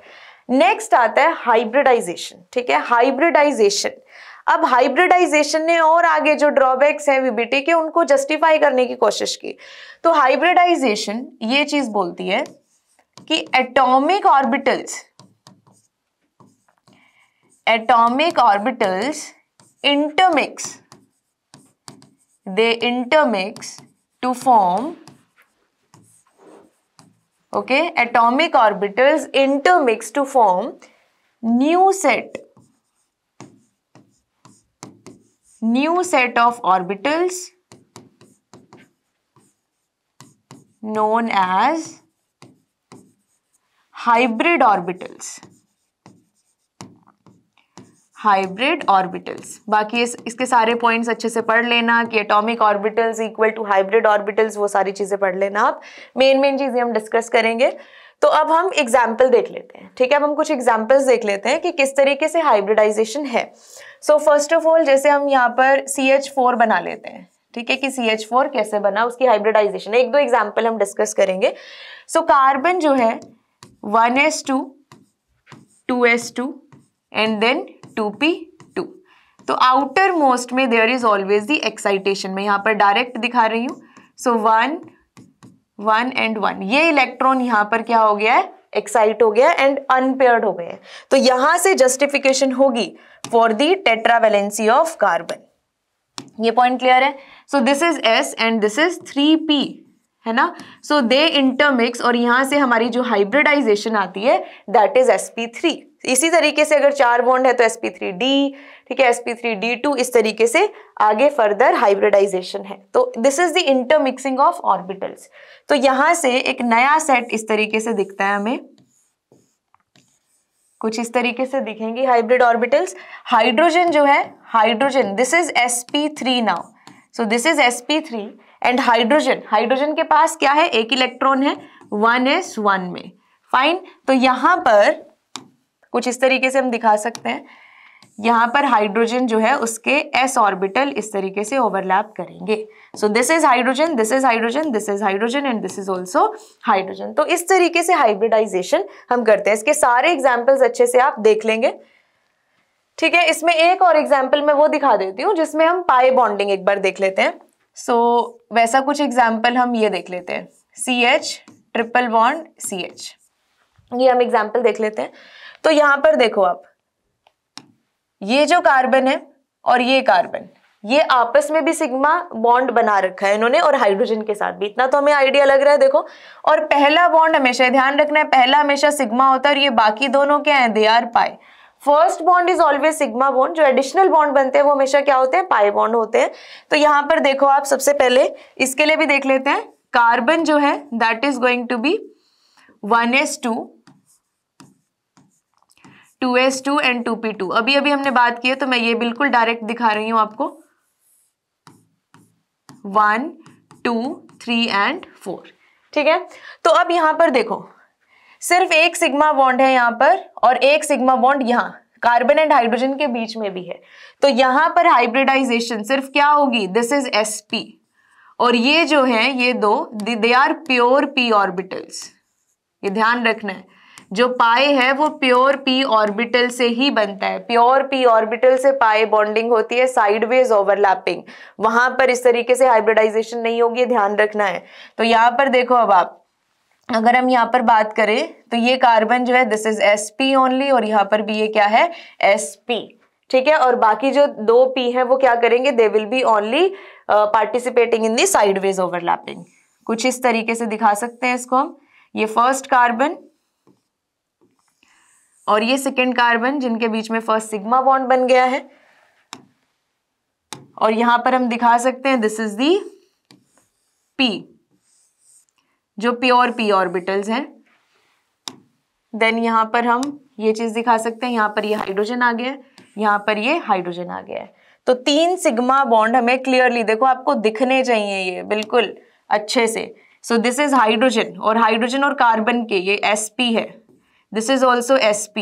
नेक्स्ट आता है हाइब्रिडाइजेशन ठीक है हाइब्रिडाइजेशन अब हाइब्रिडाइजेशन ने और आगे जो ड्रॉबैक्स हैं वीबीटी के उनको जस्टिफाई करने की कोशिश की तो हाइब्रिडाइजेशन ये चीज बोलती है कि atomic orbitals atomic orbitals intermix they intermix to form okay atomic orbitals intermix to form new set new set of orbitals known as hybrid orbitals hybrid orbitals बाकी इस, इसके सारे पॉइंट्स अच्छे से पढ़ लेना कि atomic orbitals equal to hybrid orbitals वो सारी चीज़ें पढ़ लेना आप मेन मेन चीज़ें हम डिस्कस करेंगे तो अब हम एग्जाम्पल देख लेते हैं ठीक है अब हम कुछ एग्जाम्पल्स देख लेते हैं कि किस तरीके से हाइब्रिडाइजेशन है सो फर्स्ट ऑफ ऑल जैसे हम यहाँ पर सी एच फोर बना लेते हैं ठीक है कि सी एच फोर कैसे बना उसकी हाइब्रिडाइजेशन एक दो एग्जाम्पल हम डिस्कस करेंगे सो so, कार्बन जो है one s two two S two and then two P two तो आउटर मोस्ट में there is always the excitation मैं यहाँ पर डायरेक्ट दिखा रही हूँ so one one and one ये इलेक्ट्रॉन यहां पर क्या हो गया है एक्साइट हो गया एंड अनपेयर्ड हो गए तो यहां से जस्टिफिकेशन होगी for the tetravalency of carbon ये पॉइंट क्लियर है so this is s and this is three p है ना सो दे इंटरमिक्स और यहां से हमारी जो हाइब्रिडाइजेशन आती है that is s P three इसी तरीके से अगर चार बॉन्ड है तो एस थ्री डी ठीक है एसपी थ्री डी टू इस तरीके से आगे फर्दर हाइब्रिडाइजेशन है तो this is the intermixing of orbitals तो यहां से एक नया सेट इस तरीके से दिखता है हमें कुछ इस तरीके से दिखेंगी हाइब्रिड ऑर्बिटल्स हाइड्रोजन जो है hydrogen this is s P three now so this is s P three and hydrogen hydrogen के पास क्या है एक इलेक्ट्रॉन है वन एस वन में फाइन तो यहां पर कुछ इस तरीके से हम दिखा सकते हैं यहाँ पर हाइड्रोजन जो है उसके एस ऑर्बिटल इस तरीके से ओवरलैप करेंगे so this is hydrogen this is hydrogen this is hydrogen and this is also hydrogen तो इस तरीके से हाइब्रिडाइजेशन हम करते हैं इसके सारे एग्जाम्पल्स अच्छे से आप देख लेंगे ठीक है इसमें एक और एग्जाम्पल मैं वो दिखा देती हूँ जिसमें हम पाए बॉन्डिंग एक बार देख लेते हैं सो so, वैसा कुछ एग्जाम्पल हम ये देख लेते हैं C H triple bond C H ये हम एग्जाम्पल देख लेते हैं तो यहां पर देखो आप ये जो कार्बन है और ये कार्बन ये आपस में भी सिग्मा बॉन्ड बना रखा है इन्होंने और हाइड्रोजन के साथ भी इतना तो हमें आइडिया लग रहा है देखो और पहला बॉन्ड हमेशा ध्यान रखना है पहला हमेशा सिग्मा होता है और ये बाकी दोनों क्या है they are pi first bond is always sigma bond जो एडिशनल बॉन्ड बनते हैं वो हमेशा क्या होते हैं पाए बॉन्ड होते हैं तो यहां पर देखो आप सबसे पहले इसके लिए भी देख लेते हैं कार्बन जो है that is going to be one s two 2s2 s two and two P two अभी अभी हमने बात की है तो मैं ये बिल्कुल डायरेक्ट दिखा रही हूं आपको one two three and four ठीक है तो अब यहां पर देखो सिर्फ एक सिग्मा बॉन्ड है यहां पर और एक सिग्मा बॉन्ड यहां कार्बन एंड हाइड्रोजन के बीच में भी है तो यहां पर हाइब्रिडाइजेशन सिर्फ क्या होगी दिस इज एस पी और ये जो है ये दो they are pure p orbitals ये ध्यान रखना है जो पाए है वो प्योर पी ऑर्बिटल से ही बनता है प्योर पी ऑर्बिटल से पाए बॉन्डिंग होती है साइडवेज ओवरलैपिंग वहां पर इस तरीके से हाइब्रिडाइजेशन नहीं होगी ध्यान रखना है तो यहाँ पर देखो अब आप अगर हम यहाँ पर बात करें तो ये कार्बन जो है this is s p only और यहाँ पर भी ये क्या है एस पी ठीक है और बाकी जो दो पी हैं वो क्या करेंगे they will be only participating in the sideways overlapping कुछ इस तरीके से दिखा सकते हैं इसको हम ये फर्स्ट कार्बन और ये सेकेंड कार्बन जिनके बीच में फर्स्ट सिग्मा बॉन्ड बन गया है और यहां पर हम दिखा सकते हैं दिस इज दी पी जो प्योर पी ऑर्बिटल्स हैं देन यहां पर हम ये चीज़ दिखा सकते हैं यहां पर ये हाइड्रोजन आ गया है यहां पर ये हाइड्रोजन आ गया है तो तीन सिग्मा बॉन्ड हमें क्लियरली देखो आपको दिखने चाहिए ये बिल्कुल अच्छे से सो दिस इज हाइड्रोजन और हाइड्रोजन और कार्बन के ये एस है this is also s p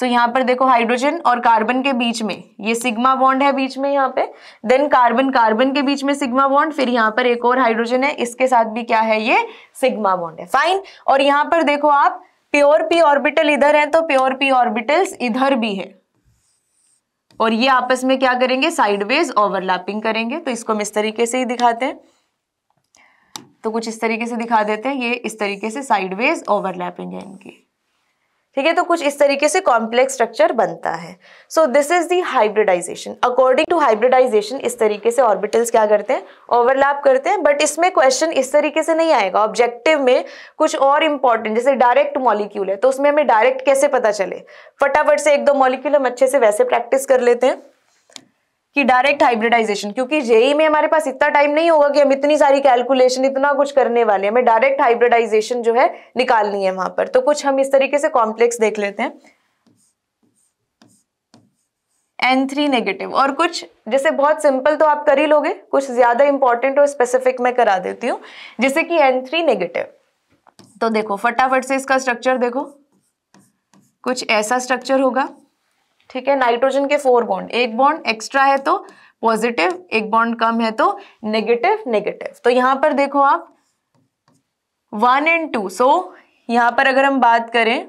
so पर देखो हाइड्रोजन और कार्बन के बीच में ये सिग्मा बॉन्ड है बीच में यहाँ पे देन कार्बन कार्बन के बीच में सिग्मा बॉन्ड फिर यहां पर एक और हाइड्रोजन है इसके साथ भी क्या है ये सिग्मा बॉन्ड है फाइन और यहां पर देखो आप प्योर पी ऑर्बिटल इधर है तो प्योर पी ऑर्बिटल्स इधर भी है और ये आपस में क्या करेंगे साइडवेज ओवरलैपिंग करेंगे तो इसको हम इस तरीके से ही दिखाते हैं तो कुछ इस तरीके से दिखा देते हैं ये इस तरीके से साइडवेज ओवरलैपिंग है इनकी ठीक है तो कुछ इस तरीके से कॉम्प्लेक्स स्ट्रक्चर बनता है so this is the hybridization according to hybridization इस तरीके से ऑर्बिटल्स क्या करते हैं ओवरलैप करते हैं बट इसमें क्वेश्चन इस तरीके से नहीं आएगा ऑब्जेक्टिव में कुछ और इंपॉर्टेंट जैसे डायरेक्ट मॉलिक्यूल है तो उसमें हमें डायरेक्ट कैसे पता चले फटाफट से एक दो मॉलिक्यूल हम अच्छे से वैसे प्रैक्टिस कर लेते हैं कि डायरेक्ट हाइब्रिडाइजेशन क्योंकि जेई में हमारे पास इतना टाइम नहीं होगा कि हम इतनी सारी कैलकुलेशन इतना कुछ करने वाले हैं हमें डायरेक्ट हाइब्रिडाइजेशन जो है निकालनी है वहां पर तो कुछ हम इस तरीके से कॉम्प्लेक्स देख लेते हैं एन थ्री नेगेटिव और कुछ जैसे बहुत सिंपल तो आप कर ही लोगे कुछ ज्यादा इंपॉर्टेंट और स्पेसिफिक मैं करा देती हूँ जैसे कि एन थ्री नेगेटिव तो देखो फटाफट से इसका स्ट्रक्चर देखो कुछ ऐसा स्ट्रक्चर होगा ठीक है नाइट्रोजन के फोर बॉन्ड एक बॉन्ड एक्स्ट्रा है तो पॉजिटिव एक बॉन्ड कम है तो नेगेटिव नेगेटिव तो यहां पर देखो आप वन एंड टू सो यहां पर अगर हम बात करें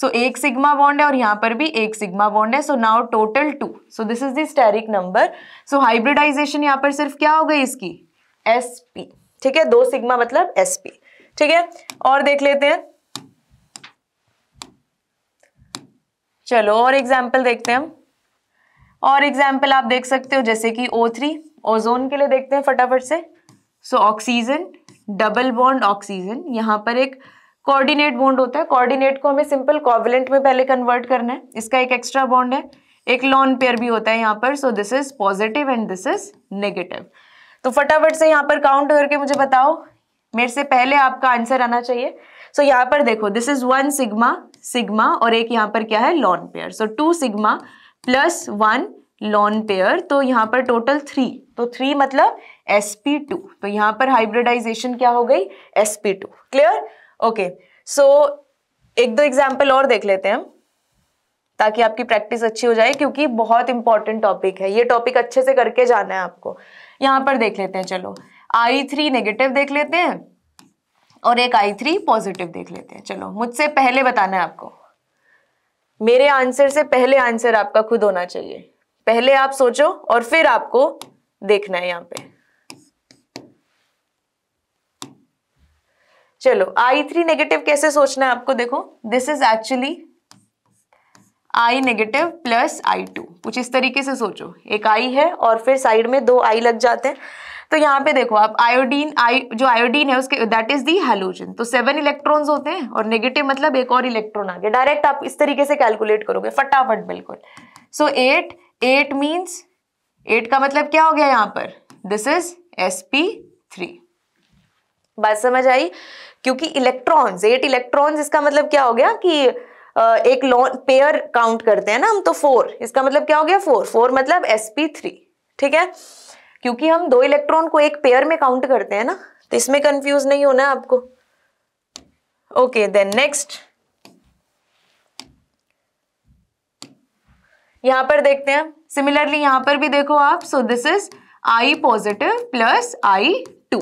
सो so, एक सिग्मा बॉन्ड है और यहां पर भी एक सिग्मा बॉन्ड है so now total two so this is steric number so hybridization यहां पर सिर्फ क्या हो गई इसकी एस पी ठीक है दो सिग्मा मतलब एस पी ठीक है और देख लेते हैं चलो और एग्जाम्पल देखते हैं हम और एग्जाम्पल आप देख सकते हो जैसे कि ओ थ्री ओजोन के लिए देखते हैं फटाफट से so oxygen double bond oxygen यहाँ पर एक कोऑर्डिनेट बॉन्ड होता है कोऑर्डिनेट को हमें सिंपल कोवलेंट में पहले कन्वर्ट करना है इसका एक एक्स्ट्रा बॉन्ड है एक लॉन पेयर भी होता है यहाँ पर so this is positive and this is negative तो फटाफट से यहाँ पर काउंट करके मुझे बताओ मेरे से पहले आपका आंसर आना चाहिए सो so, यहाँ पर देखो this is one sigma sigma और एक यहाँ पर क्या है lone pair so two sigma plus one lone pair तो यहाँ पर टोटल थ्री तो थ्री मतलब एस पी टू तो यहाँ पर हाइब्रिडाइजेशन क्या हो गई s P two clear okay so एक दो एग्जाम्पल और देख लेते हैं हम ताकि आपकी प्रैक्टिस अच्छी हो जाए क्योंकि बहुत इंपॉर्टेंट टॉपिक है ये टॉपिक अच्छे से करके जाना है आपको यहाँ पर देख लेते हैं चलो आई थ्री नेगेटिव देख लेते हैं और एक आई थ्री पॉजिटिव देख लेते हैं चलो मुझसे पहले बताना है आपको मेरे आंसर से पहले आंसर आपका खुद होना चाहिए पहले आप सोचो और फिर आपको देखना है यहां पे चलो आई थ्री नेगेटिव कैसे सोचना है आपको देखो this is actually I negative plus I two कुछ इस तरीके से सोचो एक आई है और फिर साइड में दो आई लग जाते हैं तो यहाँ पे देखो आप आयोडीन आय जो आयोडीन है उसके दैट इज दी हेलोजन तो सेवन इलेक्ट्रॉन्स होते हैं और नेगेटिव मतलब एक और इलेक्ट्रॉन आ गया डायरेक्ट आप इस तरीके से कैलकुलेट करोगे फटाफट बिल्कुल so eight eight means eight का मतलब क्या हो गया यहाँ पर this is s P three बात समझ आई क्योंकि इलेक्ट्रॉन्स एट इलेक्ट्रॉन्स इसका मतलब क्या हो गया कि एक लॉन पेयर काउंट करते हैं ना हम तो फोर इसका मतलब क्या हो गया फोर फोर मतलब एस पी थ्री ठीक है क्योंकि हम दो इलेक्ट्रॉन को एक पेयर में काउंट करते हैं ना तो इसमें कंफ्यूज नहीं होना है आपको ओके देन नेक्स्ट यहां पर देखते हैं सिमिलरली यहां पर भी देखो आप so this is I positive plus I two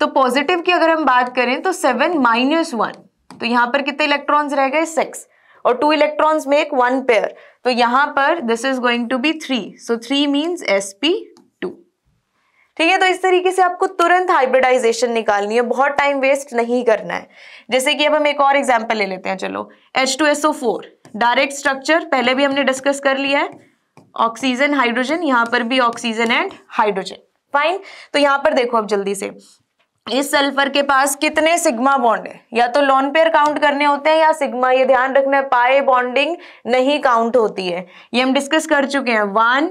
तो पॉजिटिव की अगर हम बात करें तो सेवन माइनस वन तो यहां पर कितने इलेक्ट्रॉन्स रह गए सिक्स और टू इलेक्ट्रॉन्स में एक वन पेयर तो यहां पर this is going to be three so three means s p ठीक है तो इस तरीके से आपको तुरंत हाइब्रिडाइजेशन निकालनी है बहुत टाइम वेस्ट नहीं करना है जैसे कि अब हम एक और एग्जाम्पल ले लेते हैं चलो H two four direct structure पहले भी हमने डिस्कस कर लिया है ऑक्सीजन हाइड्रोजन यहां पर भी ऑक्सीजन एंड हाइड्रोजन फाइन तो यहां पर देखो अब जल्दी से इस सल्फर के पास कितने सिग्मा बॉन्ड है या तो लॉन पेयर काउंट करने होते हैं या सिग्मा ये ध्यान रखना है पाए बॉन्डिंग नहीं काउंट होती है ये हम डिस्कस कर चुके हैं one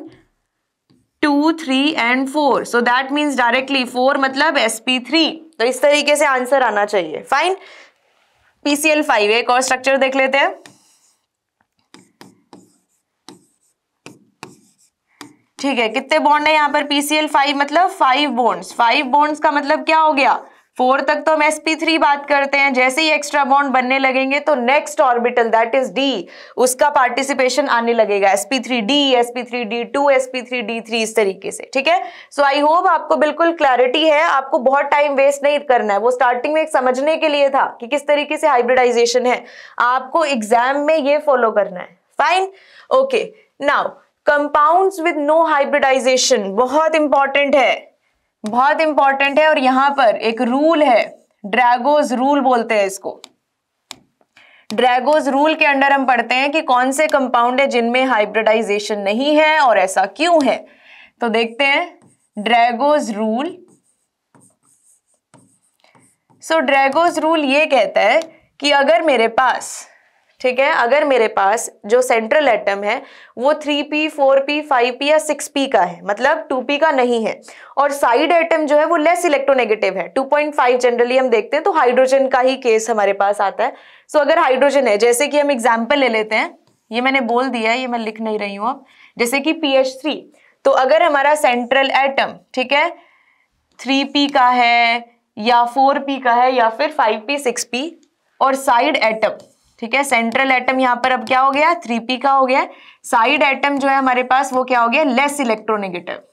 two three and four so that means directly four मतलब sp3 थ्री तो इस तरीके से आंसर आना चाहिए फाइन पीसीएल फाइव एक और स्ट्रक्चर देख लेते हैं ठीक है कितने बॉन्ड है यहाँ पर पीसीएल फाइव मतलब फाइव बॉन्ड्स फाइव बॉन्ड्स का मतलब क्या हो गया फोर तक तो हम sp3 बात करते हैं जैसे ही एक्स्ट्रा बॉन्ड बनने लगेंगे तो next orbital that is d उसका पार्टिसिपेशन आने लगेगा थ्री डी थ्री इस तरीके से ठीक है सो आई होप आपको बिल्कुल क्लैरिटी है आपको बहुत टाइम वेस्ट नहीं करना है वो स्टार्टिंग में एक समझने के लिए था कि किस तरीके से हाइब्रिडाइजेशन है आपको एग्जाम में ये फॉलो करना है fine okay now compounds with no hybridization बहुत इंपॉर्टेंट है बहुत इंपॉर्टेंट है और यहां पर एक रूल है ड्रैगोज रूल बोलते हैं इसको ड्रैगोज रूल के अंडर हम पढ़ते हैं कि कौन से कंपाउंड है जिनमें हाइब्रिडाइजेशन नहीं है और ऐसा क्यों है तो देखते हैं ड्रैगोज रूल सो ड्रैगोज रूल ये कहता है कि अगर मेरे पास ठीक है अगर मेरे पास जो सेंट्रल एटम है वो three P four P five P या सिक्स पी का है मतलब टू पी का नहीं है और साइड एटम जो है वो लेस इलेक्ट्रोनेगेटिव है टू पॉइंट फाइव जनरली हम देखते हैं तो हाइड्रोजन का ही केस हमारे पास आता है सो so, अगर हाइड्रोजन है जैसे कि हम एग्जाम्पल ले लेते हैं ये मैंने बोल दिया है ये मैं लिख नहीं रही हूँ अब जैसे कि पी एच थ्री तो अगर हमारा सेंट्रल एटम ठीक है थ्री पी का है या फोर पी का है या फिर फाइव पी सिक्स पी और साइड एटम ठीक है सेंट्रल एटम यहाँ पर अब क्या हो गया थ्री पी का हो गया साइड एटम जो है हमारे पास वो क्या हो गया लेस इलेक्ट्रोनेगेटिव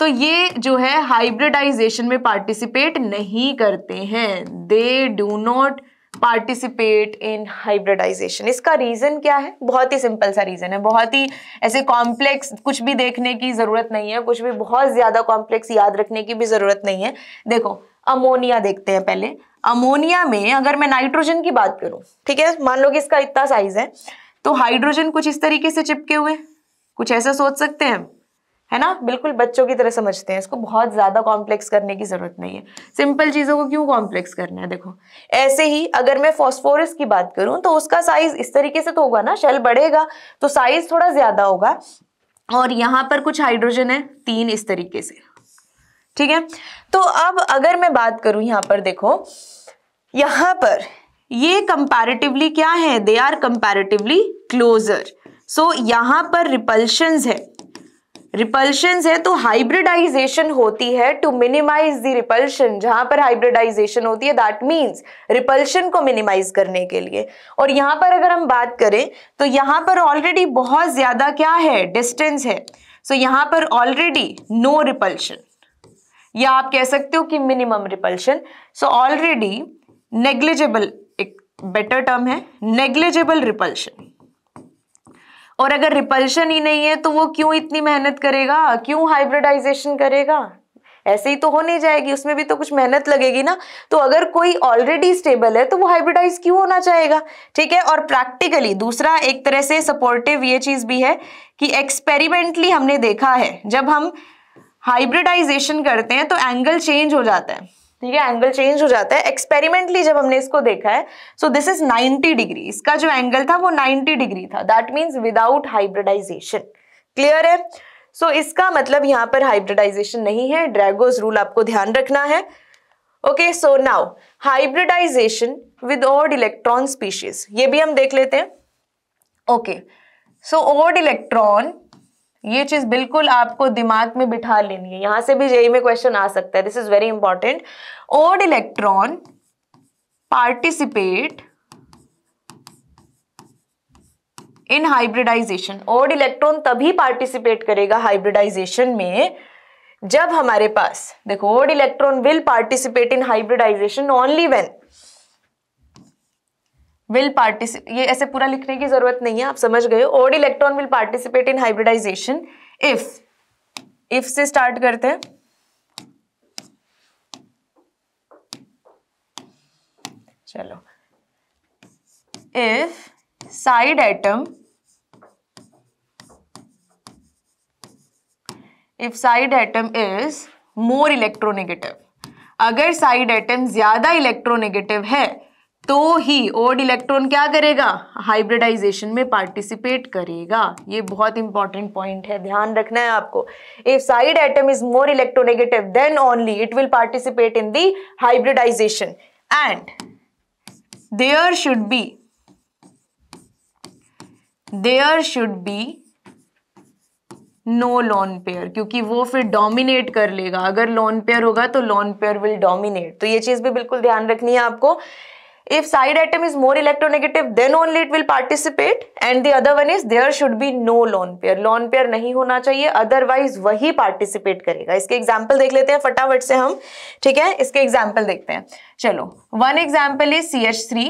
तो ये जो है हाइब्रिडाइजेशन में पार्टिसिपेट नहीं करते हैं they do not participate in hybridization इसका रीज़न क्या है बहुत ही सिंपल सा रीज़न है बहुत ही ऐसे कॉम्प्लेक्स कुछ भी देखने की ज़रूरत नहीं है कुछ भी बहुत ज़्यादा कॉम्प्लेक्स याद रखने की भी ज़रूरत नहीं है देखो अमोनिया देखते हैं पहले अमोनिया में अगर मैं नाइट्रोजन की बात करूं ठीक है मान लो कि इसका इतना साइज है तो हाइड्रोजन कुछ इस तरीके से चिपके हुए कुछ ऐसा सोच सकते हैं है ना बिल्कुल बच्चों की तरह समझते हैं इसको बहुत ज़्यादा कॉम्प्लेक्स करने की ज़रूरत नहीं है सिंपल चीज़ों को क्यों कॉम्प्लेक्स करना है देखो ऐसे ही अगर मैं फॉस्फोरस की बात करूं तो उसका साइज इस तरीके से तो होगा ना शेल बढ़ेगा तो साइज थोड़ा ज़्यादा होगा और यहाँ पर कुछ हाइड्रोजन है तीन इस तरीके से ठीक है तो अब अगर मैं बात करूं यहां पर देखो यहां पर ये कंपैरेटिवली क्या है they are comparatively closer so यहां पर रिपल्शन है रिपल्शन है तो हाइब्रिडाइजेशन होती है टू मिनिमाइज द रिपल्शन जहां पर हाइब्रिडाइजेशन होती है दैट मीन्स रिपल्शन को मिनिमाइज करने के लिए और यहां पर अगर हम बात करें तो यहां पर ऑलरेडी बहुत ज्यादा क्या है डिस्टेंस है सो so, यहां पर ऑलरेडी नो रिपल्शन या आप कह सकते हो कि minimum repulsion so already negligible एक बेटर टर्म है नेग्लिजेबल रिपल्शन और अगर रिपल्शन ही नहीं है तो वो क्यों इतनी मेहनत करेगा क्यों हाइब्रिडाइजेशन करेगा ऐसे ही तो हो नहीं जाएगी उसमें भी तो कुछ मेहनत लगेगी ना तो अगर कोई ऑलरेडी स्टेबल है तो वो हाइब्रिडाइज क्यों होना चाहेगा ठीक है और प्रैक्टिकली दूसरा एक तरह से सपोर्टिव ये चीज भी है कि एक्सपेरिमेंटली हमने देखा है जब हम हाइब्रिडाइजेशन करते हैं तो एंगल चेंज हो जाता है ठीक है एंगल चेंज हो जाता है एक्सपेरिमेंटली जब हमने इसको देखा है सो दिस इज 90 डिग्री इसका जो एंगल था वो 90 डिग्री था that means without hybridization clear है सो so, इसका मतलब यहां पर हाइब्रिडाइजेशन नहीं है ड्रैगोज रूल आपको ध्यान रखना है okay so now hybridization with odd electron species ये भी हम देख लेते हैं ओके सो ओड इलेक्ट्रॉन ये चीज बिल्कुल आपको दिमाग में बिठा लेनी है यहां से भी जेई में क्वेश्चन आ सकता है this is very important odd electron participate in hybridization odd electron तभी पार्टिसिपेट करेगा हाइब्रिडाइजेशन में जब हमारे पास देखो odd electron will participate in hybridization only when will participate ये ऐसे पूरा लिखने की जरूरत नहीं है आप समझ गए odd electron will participate in hybridization if if से स्टार्ट करते हैं चलो if side atom if side atom is more electronegative अगर साइड एटम ज्यादा इलेक्ट्रोनेगेटिव है तो ही ओड इलेक्ट्रॉन क्या करेगा हाइब्रिडाइजेशन में पार्टिसिपेट करेगा ये बहुत इंपॉर्टेंट पॉइंट है ध्यान रखना है आपको if side atom is more electronegative then only it will participate in the hybridization and there should be there should be no lone pair क्योंकि वो फिर डोमिनेट कर लेगा अगर लॉन पेयर होगा तो लॉन पेयर विल डोमिनेट तो ये चीज भी बिल्कुल ध्यान रखनी है आपको if side atom is more electronegative then only it will participate and the other one is there should be no lone pair lone pair nahi hona chahiye otherwise wahi participate karega iske example dekh lete hain fatafat se hum theek hai iske example dekhte hain chalo one example is CH3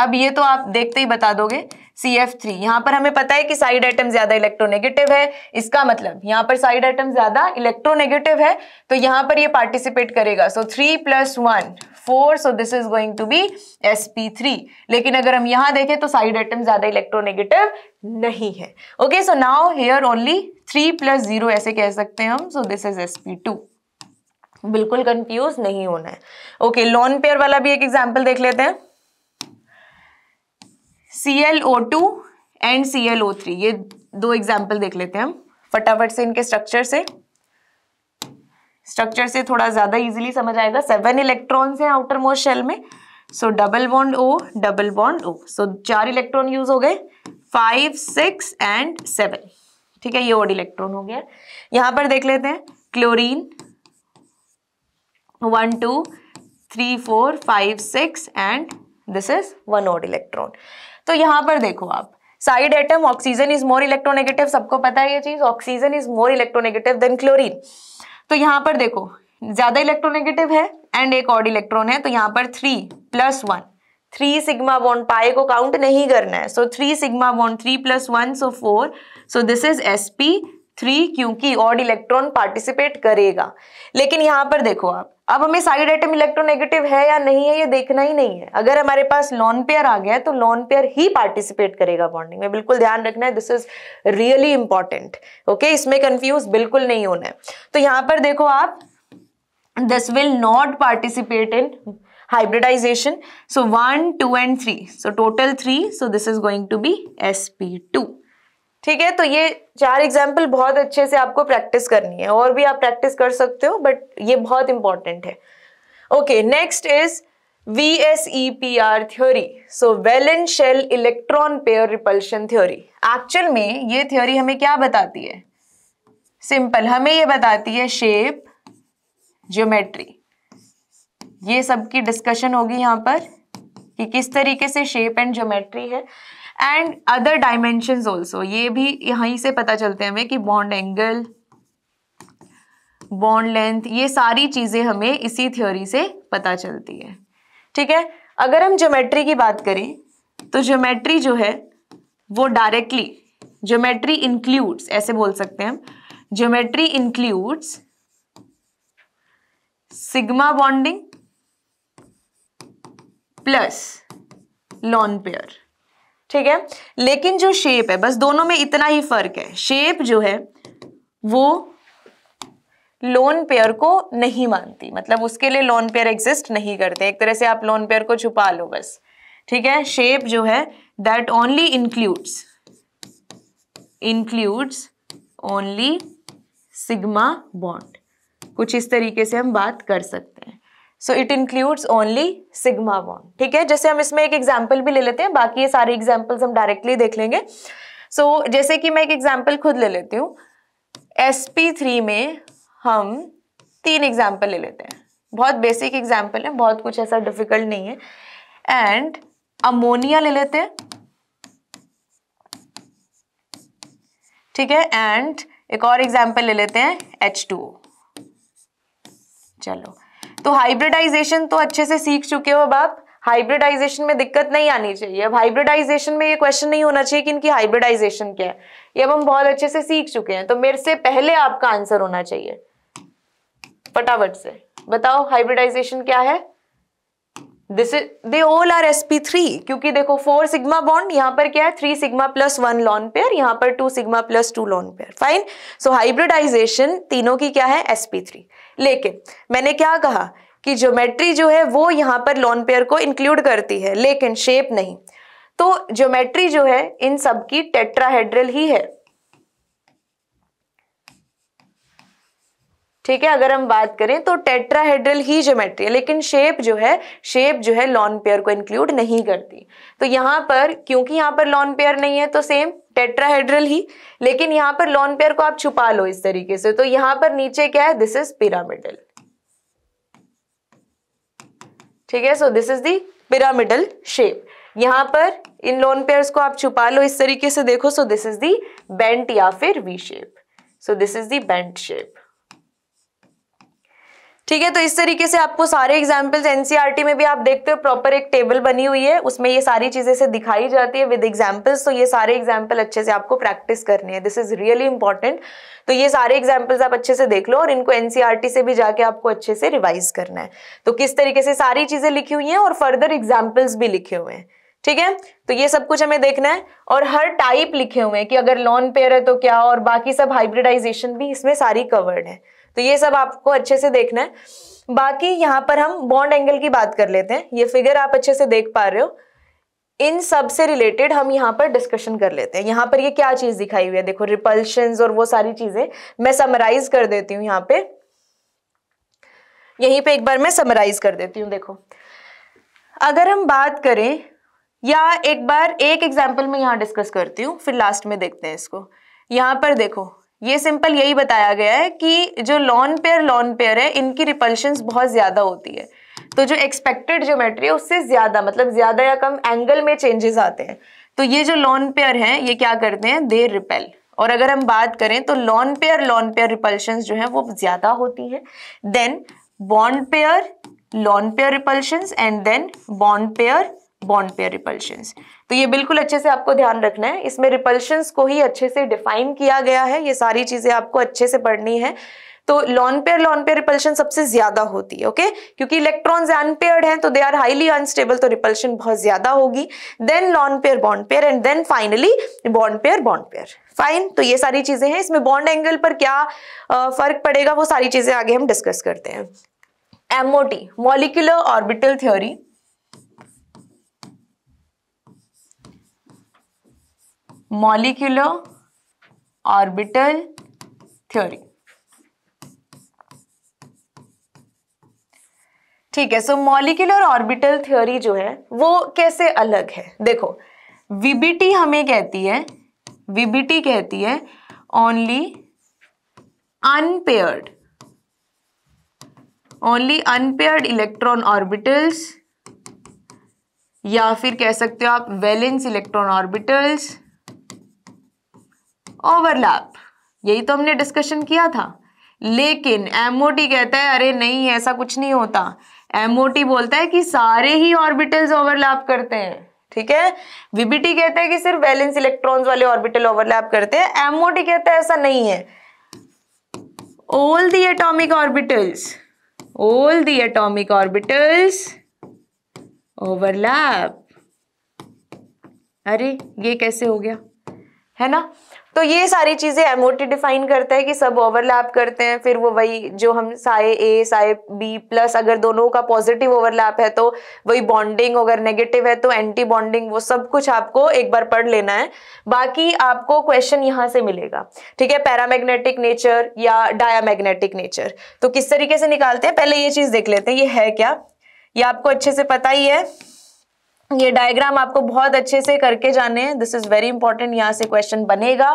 अब ये तो आप देखते ही बता दोगे C F three यहाँ पर हमें पता है कि साइड आइटम ज्यादा इलेक्ट्रोनेगेटिव है इसका मतलब यहाँ पर साइड आइटम ज्यादा इलेक्ट्रोनेगेटिव है तो यहाँ पर ये पार्टिसिपेट करेगा so three plus one four so this is going to be s लेकिन अगर हम यहां देखें तो साइड एटम ज्यादा इलेक्ट्रोनेगेटिव नहीं है okay so now here only three plus zero ऐसे कह सकते हैं हम सो दिस इज एस बिल्कुल कंफ्यूज नहीं होना है ओके लॉन पेयर वाला भी एक एग्जाम्पल देख लेते हैं C L O two and C L O three ये दो एग्जाम्पल देख लेते हैं हम फटाफट से इनके स्ट्रक्चर से स्ट्रक्चर से थोड़ा ज़्यादा इजीली समझ आएगा सेवन इलेक्ट्रॉन्स हैं आउटर मोस्ट शेल में so double bond O double bond O so चार इलेक्ट्रॉन यूज हो गए फाइव सिक्स एंड सेवन ठीक है ये ओड इलेक्ट्रॉन हो गया यहां पर देख लेते हैं chlorine one two three four five six and this is one odd electron तो यहां पर देखो आप side atom oxygen is more electronegative सबको पता है ये चीज oxygen is more electronegative than chlorine तो यहां पर देखो ज़्यादा इलेक्ट्रोनेगेटिव है एंड एक ऑड इलेक्ट्रॉन है तो यहां पर three plus one three sigma bond pi को काउंट नहीं करना है so three sigma bond three plus one so four so this is s P three क्योंकि ऑड इलेक्ट्रॉन पार्टिसिपेट करेगा लेकिन यहां पर देखो आप अब हमें साइड आइटम इलेक्ट्रोनेगेटिव है या नहीं है ये देखना ही नहीं है अगर हमारे पास लॉन पेयर आ गया है तो लॉन पेयर ही पार्टिसिपेट करेगा बॉन्डिंग में बिल्कुल ध्यान रखना है this is really important okay इसमें कंफ्यूज बिल्कुल नहीं होना है तो यहां पर देखो आप this will not participate in hybridization so one two and three so total three so this is going to be S P two ठीक है तो ये चार एग्जाम्पल बहुत अच्छे से आपको प्रैक्टिस करनी है और भी आप प्रैक्टिस कर सकते हो बट ये बहुत इंपॉर्टेंट है okay next is V S E P R theory so valence shell electron pair repulsion theory actual में ये थ्योरी हमें क्या बताती है सिंपल हमें ये बताती है शेप ज्योमेट्री ये सबकी डिस्कशन होगी यहाँ पर कि किस तरीके से शेप एंड ज्योमेट्री है एंड अदर डायमेंशन ऑल्सो ये भी यहीं से पता चलते हैं हमें कि बॉन्ड एंगल बॉन्ड लेंथ ये सारी चीज़ें हमें इसी थ्योरी से पता चलती है ठीक है अगर हम ज्योमेट्री की बात करें तो ज्योमेट्री जो है वो डायरेक्टली ज्योमेट्री इंक्लूड्स ऐसे बोल सकते हैं हम geometry includes sigma bonding plus lone pair ठीक है लेकिन जो शेप है बस दोनों में इतना ही फर्क है शेप जो है वो लोन पेयर को नहीं मानती मतलब उसके लिए लोन पेयर एग्जिस्ट नहीं करते एक तरह से आप लोन पेयर को छुपा लो बस ठीक है शेप जो है that only includes includes only sigma bond कुछ इस तरीके से हम बात कर सकते हैं so it includes only sigma bond ठीक है जैसे हम इसमें एक एग्जाम्पल भी ले लेते हैं बाकी ये सारे एग्जाम्पल्स हम डायरेक्टली देख लेंगे सो so, जैसे कि मैं एक एग्जाम्पल खुद ले लेती हूँ एस थ्री में हम तीन एग्जाम्पल ले लेते हैं बहुत बेसिक एग्जाम्पल है बहुत कुछ ऐसा डिफिकल्ट नहीं है एंड अमोनिया ले लेते हैं ठीक है एंड एक और एग्जाम्पल ले लेते हैं एच टू ओ चलो तो हाइब्रिडाइजेशन तो अच्छे से सीख चुके हो अब आप हाइब्रिडाइजेशन में दिक्कत नहीं आनी चाहिए अब हाइब्रिडाइजेशन में ये क्वेश्चन नहीं होना चाहिए कि इनकी हाइब्रिडाइजेशन क्या है ये अब हम बहुत अच्छे से सीख चुके हैं तो मेरे से पहले आपका आंसर होना चाहिए फटाफट से बताओ हाइब्रिडाइजेशन क्या है this is they all are S P three क्योंकि देखो फोर सिग्मा बॉन्ड यहाँ पर क्या है three sigma plus one lone pair यहाँ पर two sigma plus two lone pair fine so hybridization तीनों की क्या है एस पी थ्री लेकिन मैंने क्या कहा कि ज्योमेट्री जो है वो यहाँ पर लॉन पेयर को इंक्लूड करती है लेकिन शेप नहीं तो ज्योमेट्री जो है इन सब की टेट्राहेड्रल ही है ठीक है अगर हम बात करें तो टेट्राहेड्रल ही ज्योमेट्री है लेकिन शेप जो है शेप जो है लॉन पेयर को इंक्लूड नहीं करती तो यहां पर क्योंकि यहां पर लॉन पेयर नहीं है तो सेम टेट्राहेड्रल ही लेकिन यहाँ पर लोन पेयर को आप छुपा लो इस तरीके से तो यहां पर नीचे क्या है दिस इज पिरामिडल ठीक है so this is the pyramidal shape यहां पर इन लोन पेयर्स को आप छुपा लो इस तरीके से देखो so this is the bent या फिर V shape so this is the bent shape ठीक है तो इस तरीके से आपको सारे एग्जाम्पल्स एनसीईआरटी e में भी आप देखते हो प्रॉपर एक टेबल बनी हुई है उसमें ये सारी चीजें से दिखाई जाती है विद एग्जाम्पल्स तो ये सारे एग्जाम्पल अच्छे से आपको प्रैक्टिस करनी है दिस इज रियली इंपॉर्टेंट तो ये सारे एग्जाम्पल्स आप अच्छे से देख लो और इनको एनसीईआरटी e से भी जाके आपको अच्छे से रिवाइज करना है तो किस तरीके से सारी चीजें लिखी हुई है और फर्दर एग्जाम्पल्स भी लिखे हुए हैं ठीक है तो ये सब कुछ हमें देखना है और हर टाइप लिखे हुए हैं कि अगर लॉन पेयर है तो क्या और बाकी सब हाइब्रिडाइजेशन भी इसमें सारी कवर्ड है तो ये सब आपको अच्छे से देखना है बाकी यहाँ पर हम बॉन्ड एंगल की बात कर लेते हैं ये फिगर आप अच्छे से देख पा रहे हो इन सब से रिलेटेड हम यहाँ पर डिस्कशन कर लेते हैं यहाँ पर ये क्या चीज़ दिखाई हुई है देखो रिपल्शन और वो सारी चीज़ें मैं समराइज कर देती हूँ यहाँ पे यहीं पे एक बार मैं समराइज कर देती हूँ देखो अगर हम बात करें या एक बार एक एग्जाम्पल में यहाँ डिस्कस करती हूँ फिर लास्ट में देखते हैं इसको यहाँ पर देखो ये सिंपल यही बताया गया है कि जो लॉन पेयर लॉन पेयर है इनकी रिपल्शन बहुत ज़्यादा होती है तो जो एक्सपेक्टेड ज्योमेट्री है उससे ज़्यादा मतलब ज़्यादा या कम एंगल में चेंजेस आते हैं तो ये जो लॉन पेयर है ये क्या करते हैं दे रिपेल और अगर हम बात करें तो lone pair lone pair repulsion जो है वो ज़्यादा होती है then bond pair lone pair repulsion and then bond pair bond pair repulsions तो ये बिल्कुल अच्छे से आपको ध्यान रखना है इसमें रिपल्शंस को ही अच्छे से डिफाइन किया गया है ये सारी चीज़ें आपको अच्छे से पढ़नी है तो lone pair lone pair repulsion सबसे ज्यादा होती है ओके क्योंकि इलेक्ट्रॉन्स अनपेयर्ड हैं तो दे आर हाईली अनस्टेबल तो रिपल्शन बहुत ज्यादा होगी then lone pair bond pair and then finally bond pair bond pair fine तो ये सारी चीजें हैं इसमें बॉन्ड एंगल पर क्या फर्क पड़ेगा वो सारी चीजें आगे हम डिस्कस करते हैं MOT molecular orbital theory molecular orbital theory ठीक है सो मॉलिक्यूलर ऑर्बिटल थ्योरी जो है वो कैसे अलग है देखो वीबीटी हमें कहती है वीबीटी कहती है only unpaired only unpaired electron orbitals या फिर कह सकते हो आप वैलेंस इलेक्ट्रॉन ऑर्बिटल्स ओवरलैप यही तो हमने डिस्कशन किया था लेकिन एमओटी कहता है अरे नहीं ऐसा कुछ नहीं होता एमओटी बोलता है कि सारे ही ऑर्बिटल्स ओवरलैप करते हैं ठीक है वीबीटी कहता है कि सिर्फ वैलेंस इलेक्ट्रॉन्स वाले ऑर्बिटल ओवरलैप करते हैं एमओटी कहता है ऐसा नहीं है all the atomic orbitals all the atomic orbitals overlap अरे ये कैसे हो गया है ना तो ये सारी चीज़ें एमओटी डिफाइन करता है कि सब ओवरलैप करते हैं फिर वो वही जो हम साए ए साए बी प्लस अगर दोनों का पॉजिटिव ओवरलैप है तो वही बॉन्डिंग अगर नेगेटिव है तो एंटी बॉन्डिंग वो सब कुछ आपको एक बार पढ़ लेना है बाकी आपको क्वेश्चन यहां से मिलेगा ठीक है पैरामैग्नेटिक नेचर या डायामैग्नेटिक नेचर तो किस तरीके से निकालते हैं पहले ये चीज़ देख लेते हैं ये है क्या ये आपको अच्छे से पता ही है ये डायग्राम आपको बहुत अच्छे से करके जाने हैं दिस इज वेरी इंपॉर्टेंट यहाँ से क्वेश्चन बनेगा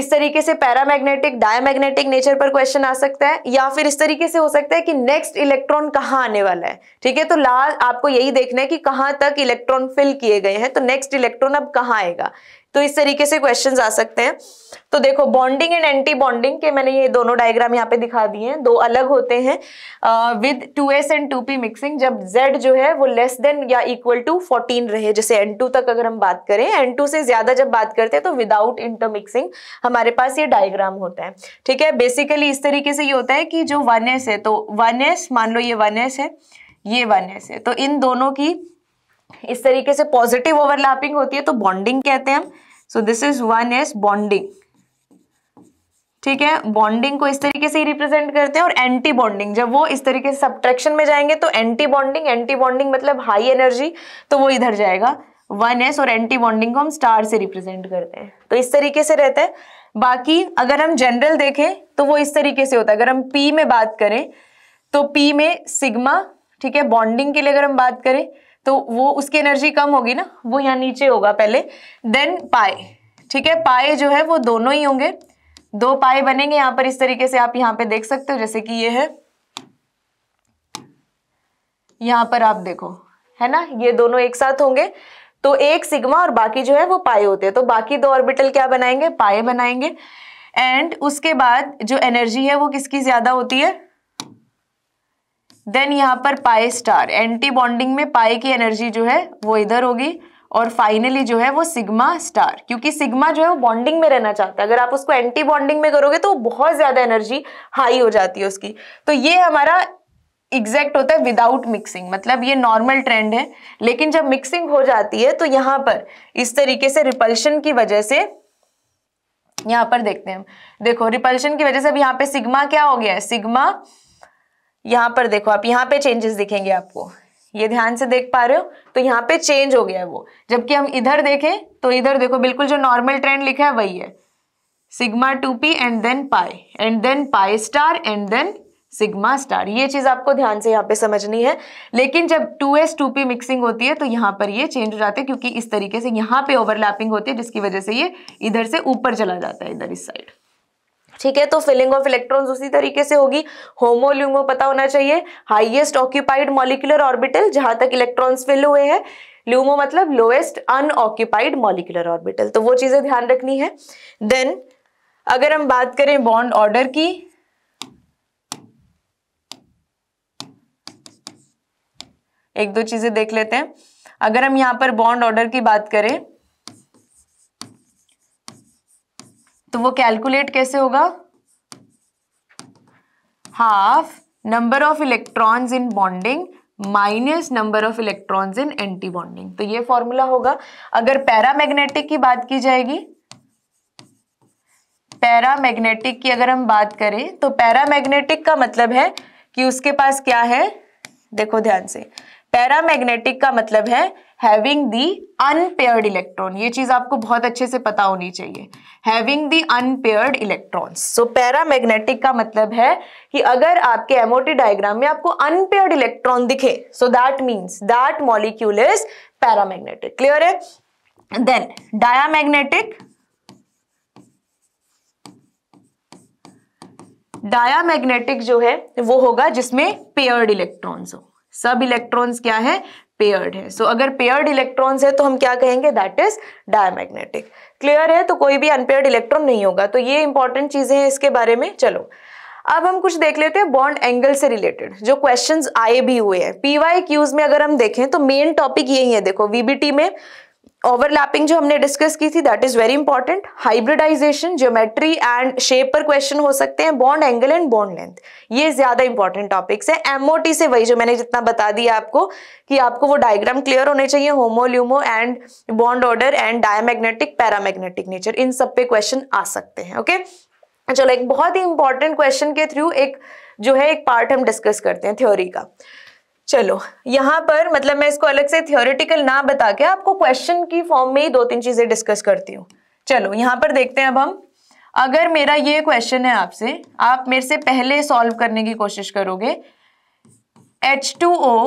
इस तरीके से पैरामैग्नेटिक डायमैग्नेटिक नेचर पर क्वेश्चन आ सकता है या फिर इस तरीके से हो सकता है कि नेक्स्ट इलेक्ट्रॉन कहाँ आने वाला है ठीक है तो लास्ट आपको यही देखना है कि कहाँ तक इलेक्ट्रॉन फिल किए गए हैं तो नेक्स्ट इलेक्ट्रॉन अब कहाँ आएगा तो इस तरीके से क्वेश्चन आ सकते हैं तो देखो बॉन्डिंग एंड एंटी बॉन्डिंग के मैंने ये दोनों डायग्राम यहाँ पे दिखा दिए हैं दो अलग होते हैं with two S and two P mixing जब जेड जो है वो लेस देन या इक्वल टू फोर्टीन रहे जैसे एन टू तक अगर हम बात करें एन टू से ज्यादा जब बात करते हैं तो विदाउट इंटरमिक्सिंग हमारे पास ये डायग्राम होता है ठीक है बेसिकली इस तरीके से ये होता है कि जो वन है तो वन मान लो ये वन है ये वन है तो इन दोनों की इस तरीके से पॉजिटिव ओवरलैपिंग होती है तो बॉन्डिंग कहते हैं हम so this is one S bonding ठीक है बॉन्डिंग को इस तरीके से ही रिप्रेजेंट करते हैं और एंटी बॉन्डिंग जब वो इस तरीके से सब्ट्रैक्शन में जाएंगे तो एंटी बॉन्डिंग एंटी बॉन्डिंग मतलब हाई एनर्जी तो वो इधर जाएगा वन एस और एंटी बॉन्डिंग को हम स्टार से रिप्रेजेंट करते हैं तो इस तरीके से रहता है बाकी अगर हम जनरल देखें तो वो इस तरीके से होता है अगर हम पी में बात करें तो पी में सिग्मा ठीक है बॉन्डिंग के लिए अगर हम बात करें तो वो उसकी एनर्जी कम होगी ना वो यहाँ नीचे होगा पहले देन पाए ठीक है पाए जो है वो दोनों ही होंगे दो पाए बनेंगे यहाँ पर इस तरीके से आप यहाँ पे देख सकते हो जैसे कि ये है यहाँ पर आप देखो है ना ये दोनों एक साथ होंगे तो एक सिग्मा और बाकी जो है वो पाए होते हैं तो बाकी दो ऑर्बिटल क्या बनाएंगे पाए बनाएंगे एंड उसके बाद जो एनर्जी है वो किसकी ज्यादा होती है देन यहाँ पर पाए स्टार एंटी बॉन्डिंग में पाए की एनर्जी जो है वो इधर होगी और फाइनली जो है वो सिग्मा स्टार क्योंकि सिग्मा जो है वो बॉन्डिंग में रहना चाहता है अगर आप उसको एंटी बॉन्डिंग में करोगे तो बहुत ज़्यादा एनर्जी हाई हो जाती है उसकी तो ये हमारा एग्जैक्ट होता है विदाउट मिक्सिंग मतलब ये नॉर्मल ट्रेंड है लेकिन जब मिक्सिंग हो जाती है तो यहाँ पर इस तरीके से रिपल्शन की वजह से यहाँ पर देखते हैं हम देखो रिपल्शन की वजह से अब यहाँ पे सिग्मा क्या हो गया है सिग्मा यहाँ पर देखो आप यहाँ पे चेंजेस दिखेंगे आपको ये ध्यान से देख पा रहे हो तो यहाँ पे चेंज हो गया है वो जबकि हम इधर देखें तो इधर देखो बिल्कुल जो नॉर्मल ट्रेंड लिखा है वही है sigma two P and then pi and then pi star and then sigma star ये चीज़ आपको ध्यान से यहाँ पे समझनी है लेकिन जब two S two P mixing होती है तो यहाँ पर ये चेंज हो जाते हैं क्योंकि इस तरीके से यहाँ पे ओवरलैपिंग होती है जिसकी वजह से ये इधर से ऊपर चला जाता है इधर इस साइड ठीक है तो फिलिंग ऑफ इलेक्ट्रॉन्स उसी तरीके से होगी होमोल्यूंगो पता होना चाहिए हाइएस्ट ऑक्यूपाइड मॉलिकुलर ऑर्बिटल जहां तक इलेक्ट्रॉन्स फिल हुए हैं ल्यूमो मतलब लोएस्ट अनऑक्यूपाइड मॉलिकुलर ऑर्बिटल तो वो चीजें ध्यान रखनी है देन अगर हम बात करें बॉन्ड ऑर्डर की एक दो चीजें देख लेते हैं अगर हम यहां पर बॉन्ड ऑर्डर की बात करें तो वो कैलकुलेट कैसे होगा half number of electrons in bonding minus number of electrons in anti bonding तो ये फॉर्मूला होगा अगर पैरामैग्नेटिक की बात की जाएगी पैरामैग्नेटिक की अगर हम बात करें तो पैरामैग्नेटिक का मतलब है कि उसके पास क्या है देखो ध्यान से पैरामैग्नेटिक का मतलब है हैविंग दी अनपेयर्ड इलेक्ट्रॉन ये चीज आपको बहुत अच्छे से पता होनी चाहिए having the unpaired electrons so paramagnetic का मतलब है कि अगर आपके एमओटी डायग्राम में आपको अनपेयर्ड इलेक्ट्रॉन दिखे so that means that molecule is paramagnetic clear है देन डायामैग्नेटिक डायामैग्नेटिक जो है वो होगा जिसमें पेयर्ड इलेक्ट्रॉन्स हो सब इलेक्ट्रॉन्स क्या है पेयर्ड है सो so, अगर पेयर्ड इलेक्ट्रॉन्स है तो हम क्या कहेंगे दैट इज डायमैग्नेटिक क्लियर है तो कोई भी अनपेयर्ड इलेक्ट्रॉन नहीं होगा तो ये इंपॉर्टेंट चीजें हैं इसके बारे में चलो अब हम कुछ देख लेते हैं बॉन्ड एंगल से रिलेटेड जो क्वेश्चंस आए भी हुए हैं पीवाई क्यूज में अगर हम देखें तो मेन टॉपिक यही है देखो वीबीटी में ओवरलैपिंग जो हमने डिस्कस की थी that is very important hybridization geometry and shape पर क्वेश्चन हो सकते हैं bond angle and bond length ये ज्यादा इंपॉर्टेंट टॉपिक्स है एमओटी से वही जो मैंने जितना बता दिया आपको कि आपको वो डायग्राम क्लियर होने चाहिए HOMO LUMO and bond order and diamagnetic paramagnetic nature इन सब पे क्वेश्चन आ सकते हैं ओके okay? चलो एक बहुत ही इंपॉर्टेंट क्वेश्चन के थ्रू एक जो है एक पार्ट हम डिस्कस करते हैं थ्योरी का चलो यहाँ पर मतलब मैं इसको अलग से थियोरिटिकल ना बता के आपको क्वेश्चन की फॉर्म में ही दो तीन चीज़ें डिस्कस करती हूँ चलो यहाँ पर देखते हैं अब हम अगर मेरा ये क्वेश्चन है आपसे आप मेरे से पहले सॉल्व करने की कोशिश करोगे H two O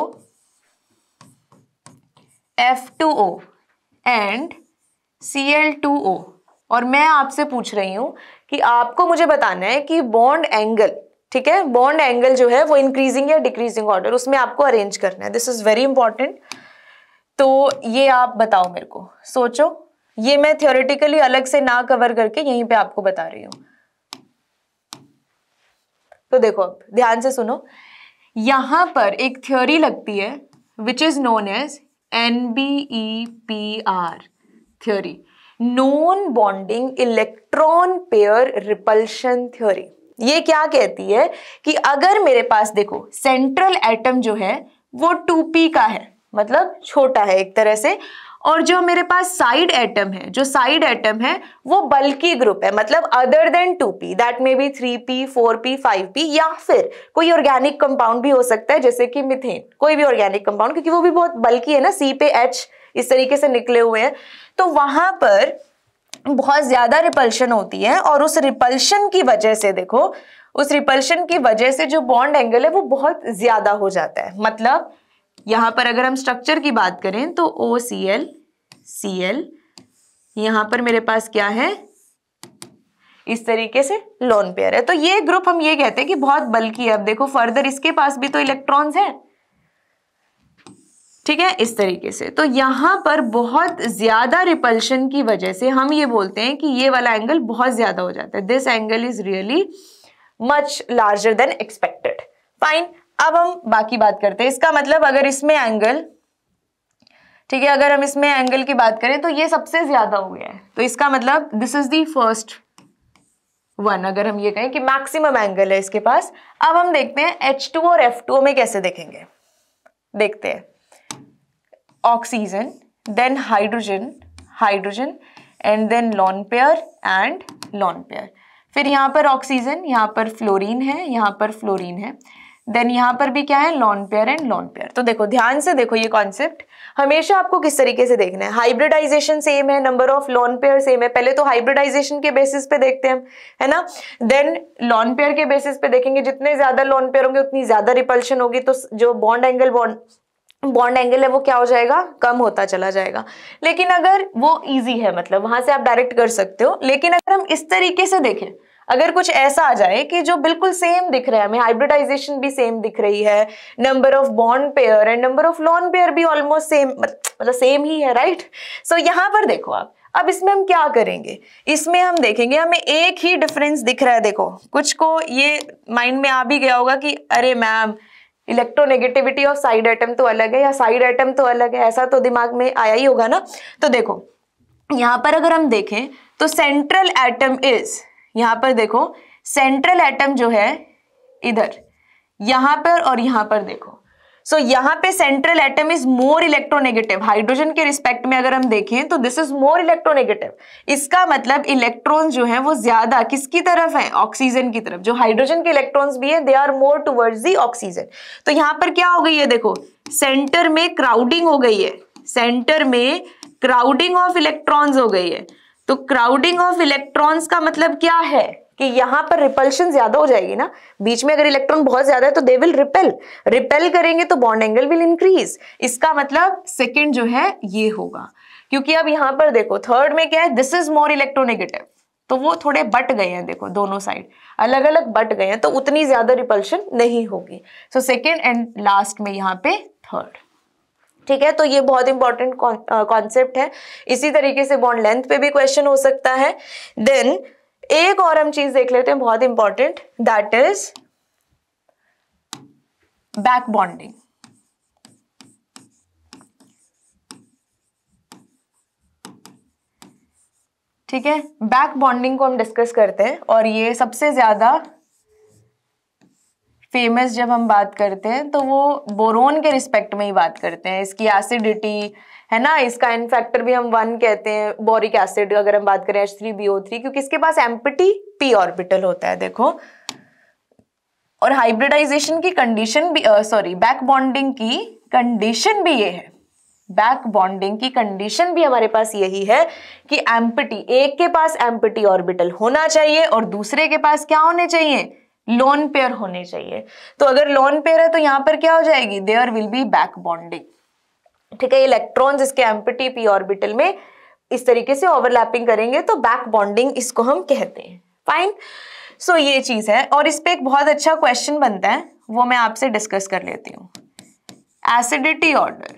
F two O and C L two O और मैं आपसे पूछ रही हूँ कि आपको मुझे बताना है कि बॉन्ड एंगल ठीक है बॉन्ड एंगल जो है वो इंक्रीजिंग या डिक्रीजिंग ऑर्डर उसमें आपको अरेंज करना है दिस इज वेरी इंपॉर्टेंट तो ये आप बताओ मेरे को सोचो ये मैं थियोरेटिकली अलग से ना कवर करके यहीं पे आपको बता रही हूं तो देखो अब ध्यान से सुनो यहां पर एक थ्योरी लगती है which is known as N B E P R theory non bonding electron pair repulsion theory ये क्या कहती है कि अगर मेरे पास देखो सेंट्रल एटम जो है वो टू पी का है मतलब छोटा है एक तरह से और जो मेरे पास साइड एटम है जो साइड एटम है वो बल्कि ग्रुप है मतलब other than two P that may be three P four P five P या फिर कोई ऑर्गेनिक कंपाउंड भी हो सकता है जैसे कि मिथेन कोई भी ऑर्गेनिक कंपाउंड क्योंकि वो भी बहुत बल्कि है ना सी पे एच इस तरीके से निकले हुए हैं तो वहां पर बहुत ज़्यादा रिपल्शन होती है और उस रिपल्शन की वजह से देखो उस रिपल्शन की वजह से जो बॉन्ड एंगल है वो बहुत ज़्यादा हो जाता है मतलब यहाँ पर अगर हम स्ट्रक्चर की बात करें तो ओ सी एल सी एल यहाँ पर मेरे पास क्या है इस तरीके से लोन पेयर है तो ये ग्रुप हम ये कहते हैं कि बहुत बल्कि है अब देखो फर्दर इसके पास भी तो इलेक्ट्रॉन्स हैं ठीक है इस तरीके से तो यहाँ पर बहुत ज़्यादा रिपल्शन की वजह से हम ये बोलते हैं कि ये वाला एंगल बहुत ज़्यादा हो जाता है this angle is really much larger than expected fine अब हम बाकी बात करते हैं इसका मतलब अगर इसमें एंगल ठीक है अगर हम इसमें एंगल की बात करें तो ये सबसे ज़्यादा हो गया है तो इसका मतलब this is the first one अगर हम ये कहें कि मैक्सिमम एंगल है इसके पास अब हम देखते हैं एच टू और एफ टू में कैसे देखेंगे देखते हैं oxygen, then hydrogen, hydrogen and then lone pair and lone pair. फिर यहाँ पर ऑक्सीजन यहाँ पर फ्लोरीन है यहाँ पर फ्लोरीन है देन यहाँ पर भी क्या है lone pair and lone pair तो देखो ध्यान से देखो ये कॉन्सेप्ट हमेशा आपको किस तरीके से देखना है हाइब्रिडाइजेशन सेम है number of lone pair same है पहले तो हाइब्रिडाइजेशन के बेसिस पे देखते हैं है ना देन लॉन पेयर के बेसिस पे देखेंगे जितने ज्यादा लॉन पेयर होंगे उतनी ज्यादा रिपल्शन होगी तो जो bond angle bond bond angle है वो क्या हो जाएगा कम होता चला जाएगा लेकिन अगर वो इजी है मतलब वहां से आप डायरेक्ट कर सकते हो लेकिन अगर हम इस तरीके से देखें अगर कुछ ऐसा आ जाए कि जो बिल्कुल सेम दिख रहा है हमें हाइब्रिडाइजेशन भी सेम दिख रही है number of bond pair and number of lone pair भी ऑलमोस्ट सेम मतलब सेम ही है राइट सो so, यहाँ पर देखो आप अब इसमें हम क्या करेंगे इसमें हम देखेंगे हमें एक ही डिफरेंस दिख रहा है देखो कुछ को ये माइंड में आ भी गया होगा कि अरे ma'am electronegativity of side atom तो अलग है या साइड आइटम तो अलग है ऐसा तो दिमाग में आया ही होगा ना तो देखो यहाँ पर अगर हम देखें तो सेंट्रल एटम इज यहां पर देखो सेंट्रल एटम जो है इधर यहाँ पर और यहां पर देखो सो so, यहाँ पे central atom is more electronegative hydrogen के रिस्पेक्ट में अगर हम देखें तो दिस इज मोर इलेक्ट्रोनेगेटिव इसका मतलब इलेक्ट्रॉन जो है वो ज्यादा किसकी तरफ है ऑक्सीजन की तरफ जो हाइड्रोजन के इलेक्ट्रॉन्स भी है they are more towards the oxygen तो यहाँ पर क्या हो गई है देखो सेंटर में क्राउडिंग हो गई है सेंटर में क्राउडिंग ऑफ इलेक्ट्रॉन्स हो गई है तो क्राउडिंग ऑफ इलेक्ट्रॉन्स का मतलब क्या है कि यहाँ पर रिपल्शन ज्यादा हो जाएगी ना बीच में अगर इलेक्ट्रॉन बहुत ज्यादा है तो दे विल रिपेल रिपेल करेंगे तो बॉन्ड एंगल विल इंक्रीज इसका मतलब सेकेंड जो है ये होगा क्योंकि अब यहाँ पर देखो थर्ड में क्या है दिस इज मोर इलेक्ट्रोनेगेटिव तो वो थोड़े बट गए हैं देखो दोनों साइड अलग अलग बट गए हैं तो उतनी ज्यादा रिपल्शन नहीं होगी सो सेकेंड एंड लास्ट में यहाँ पे थर्ड ठीक है तो ये बहुत इंपॉर्टेंट कॉन्सेप्ट uh, है इसी तरीके से बॉन्ड लेंथ पे भी क्वेश्चन हो सकता है देन एक और हम चीज देख लेते हैं बहुत important that is back bonding ठीक है बैक बॉन्डिंग को हम डिस्कस करते हैं और ये सबसे ज्यादा फेमस जब हम बात करते हैं तो वो बोरोन के रिस्पेक्ट में ही बात करते हैं इसकी एसिडिटी है ना इसका एन फैक्टर भी हम वन कहते हैं बोरिक एसिड अगर हम बात करें H three B O three क्योंकि इसके पास एम्पटी पी ऑर्बिटल होता है देखो और हाइब्रिडाइजेशन की कंडीशन भी सॉरी बैक बॉन्डिंग की कंडीशन भी ये है बैक बॉन्डिंग की कंडीशन भी हमारे पास यही है कि एम्पटी एक के पास एम्पटी ऑर्बिटल होना चाहिए और दूसरे के पास क्या होने चाहिए लोन पेयर होने चाहिए तो अगर लोन पेयर है तो यहां पर क्या हो जाएगी there will be back bonding ठीक है इलेक्ट्रॉन्स इसके एम्पिटी पी ऑर्बिटल में इस तरीके से ओवरलैपिंग करेंगे तो बैक बॉन्डिंग इसको हम कहते हैं फाइन सो so, ये चीज़ है और इस पर एक बहुत अच्छा क्वेश्चन बनता है वो मैं आपसे डिस्कस कर लेती हूँ acidity order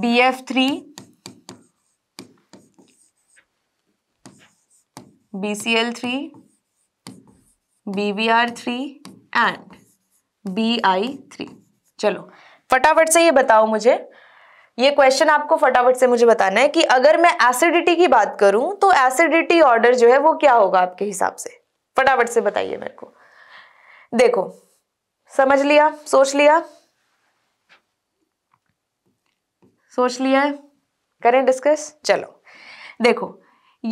B F three B C L three B R three and B I three चलो फटाफट से ये बताओ मुझे ये क्वेश्चन आपको फटाफट से मुझे बताना है कि अगर मैं एसिडिटी की बात करूं तो एसिडिटी ऑर्डर जो है वो क्या होगा आपके हिसाब से फटाफट से बताइए मेरे को देखो समझ लिया सोच लिया सोच लिया करें डिस्कस चलो देखो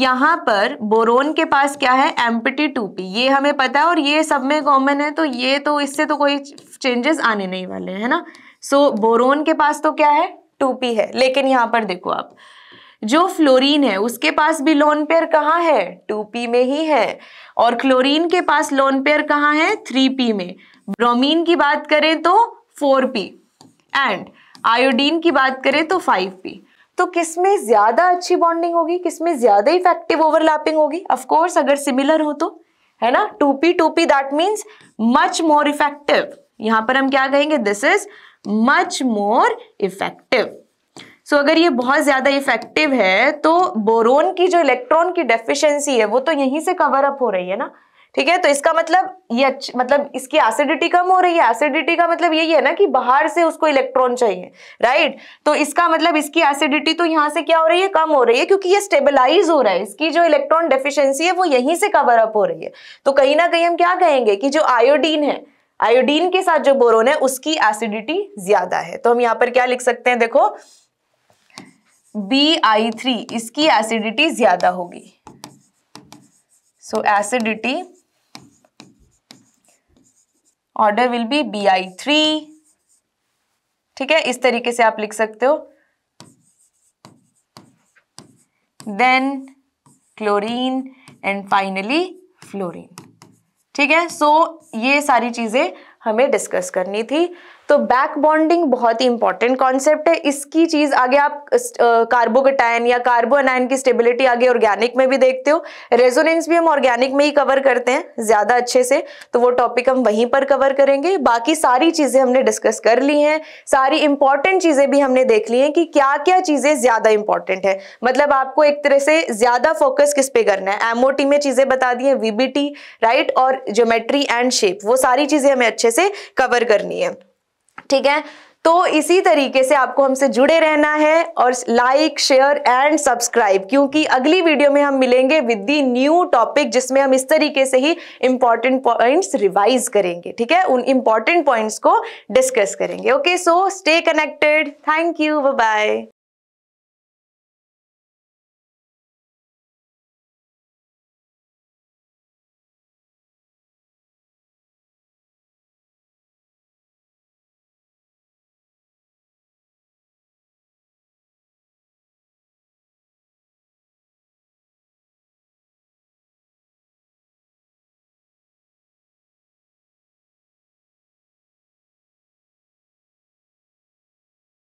यहां पर बोरोन के पास क्या है एम्पिटी टू पी ये हमें पता है और ये सब में कॉमन है तो ये तो इससे तो कोई चेंजेस आने नहीं वाले है ना सो so, बोरोन के पास तो क्या है टू पी है लेकिन यहाँ पर देखो आप जो फ्लोरीन है उसके पास भी लोन पेयर कहाँ है टू पी में ही है और क्लोरीन के पास लोन पेयर कहाँ है थ्री पी में ब्रोमीन की बात करें तो फोर पी एंड आयोडीन की बात करें तो फाइव पी तो किसमें ज़्यादा अच्छी बॉन्डिंग होगी किसमें ज़्यादा इफेक्टिव ओवरलैपिंग होगी ऑफकोर्स अगर सिमिलर हो तो है ना two P two P that means much more effective यहां पर हम क्या कहेंगे this is much more effective so अगर ये बहुत ज़्यादा इफेक्टिव है तो बोरोन की जो इलेक्ट्रॉन की डेफिशिएंसी है वो तो यहीं से कवर अप हो रही है ना ठीक है तो इसका मतलब ये मतलब इसकी एसिडिटी कम हो रही है एसिडिटी का मतलब यही है ना कि बाहर से उसको इलेक्ट्रॉन चाहिए राइट तो इसका मतलब इसकी एसिडिटी तो यहाँ से क्या हो रही है कम हो रही है क्योंकि ये स्टेबलाइज हो रहा है इसकी जो इलेक्ट्रॉन डेफिशिएंसी है वो यहीं से कवर अप हो रही है तो कहीं ना कहीं हम क्या कहेंगे कि जो आयोडीन है आयोडीन के साथ जो बोरोन है उसकी एसिडिटी ज्यादा है तो हम यहां पर क्या लिख सकते हैं देखो बी आई थ्री इसकी एसिडिटी ज्यादा होगी so acidity order will be B I three ठीक है इस तरीके से आप लिख सकते हो then chlorine and finally fluorine ठीक है सो so, ये सारी चीज़ें हमें डिस्कस करनी थी तो बैक बॉन्डिंग बहुत ही इंपॉर्टेंट कॉन्सेप्ट है इसकी चीज आगे आप कार्बोकटायन या कार्बो की स्टेबिलिटी आगे ऑर्गेनिक में भी देखते हो रेजोनेंस भी हम ऑर्गेनिक में ही कवर करते हैं ज्यादा अच्छे से तो वो टॉपिक हम वहीं पर कवर करेंगे बाकी सारी चीजें हमने डिस्कस कर ली हैं सारी इंपॉर्टेंट चीजें भी हमने देख ली हैं कि क्या क्या चीजें ज्यादा इंपॉर्टेंट है मतलब आपको एक तरह से ज्यादा फोकस किस पे करना है एमओटी में चीजें बता दी है वीबीटी राइट और ज्योमेट्री एंड शेप वो सारी चीजें हमें अच्छे से कवर करनी है ठीक है तो इसी तरीके से आपको हमसे जुड़े रहना है और लाइक शेयर एंड सब्सक्राइब क्योंकि अगली वीडियो में हम मिलेंगे विद दी न्यू टॉपिक जिसमें हम इस तरीके से ही इंपॉर्टेंट पॉइंट्स रिवाइज करेंगे ठीक है उन इंपॉर्टेंट पॉइंट्स को डिस्कस करेंगे okay so stay connected thank you bye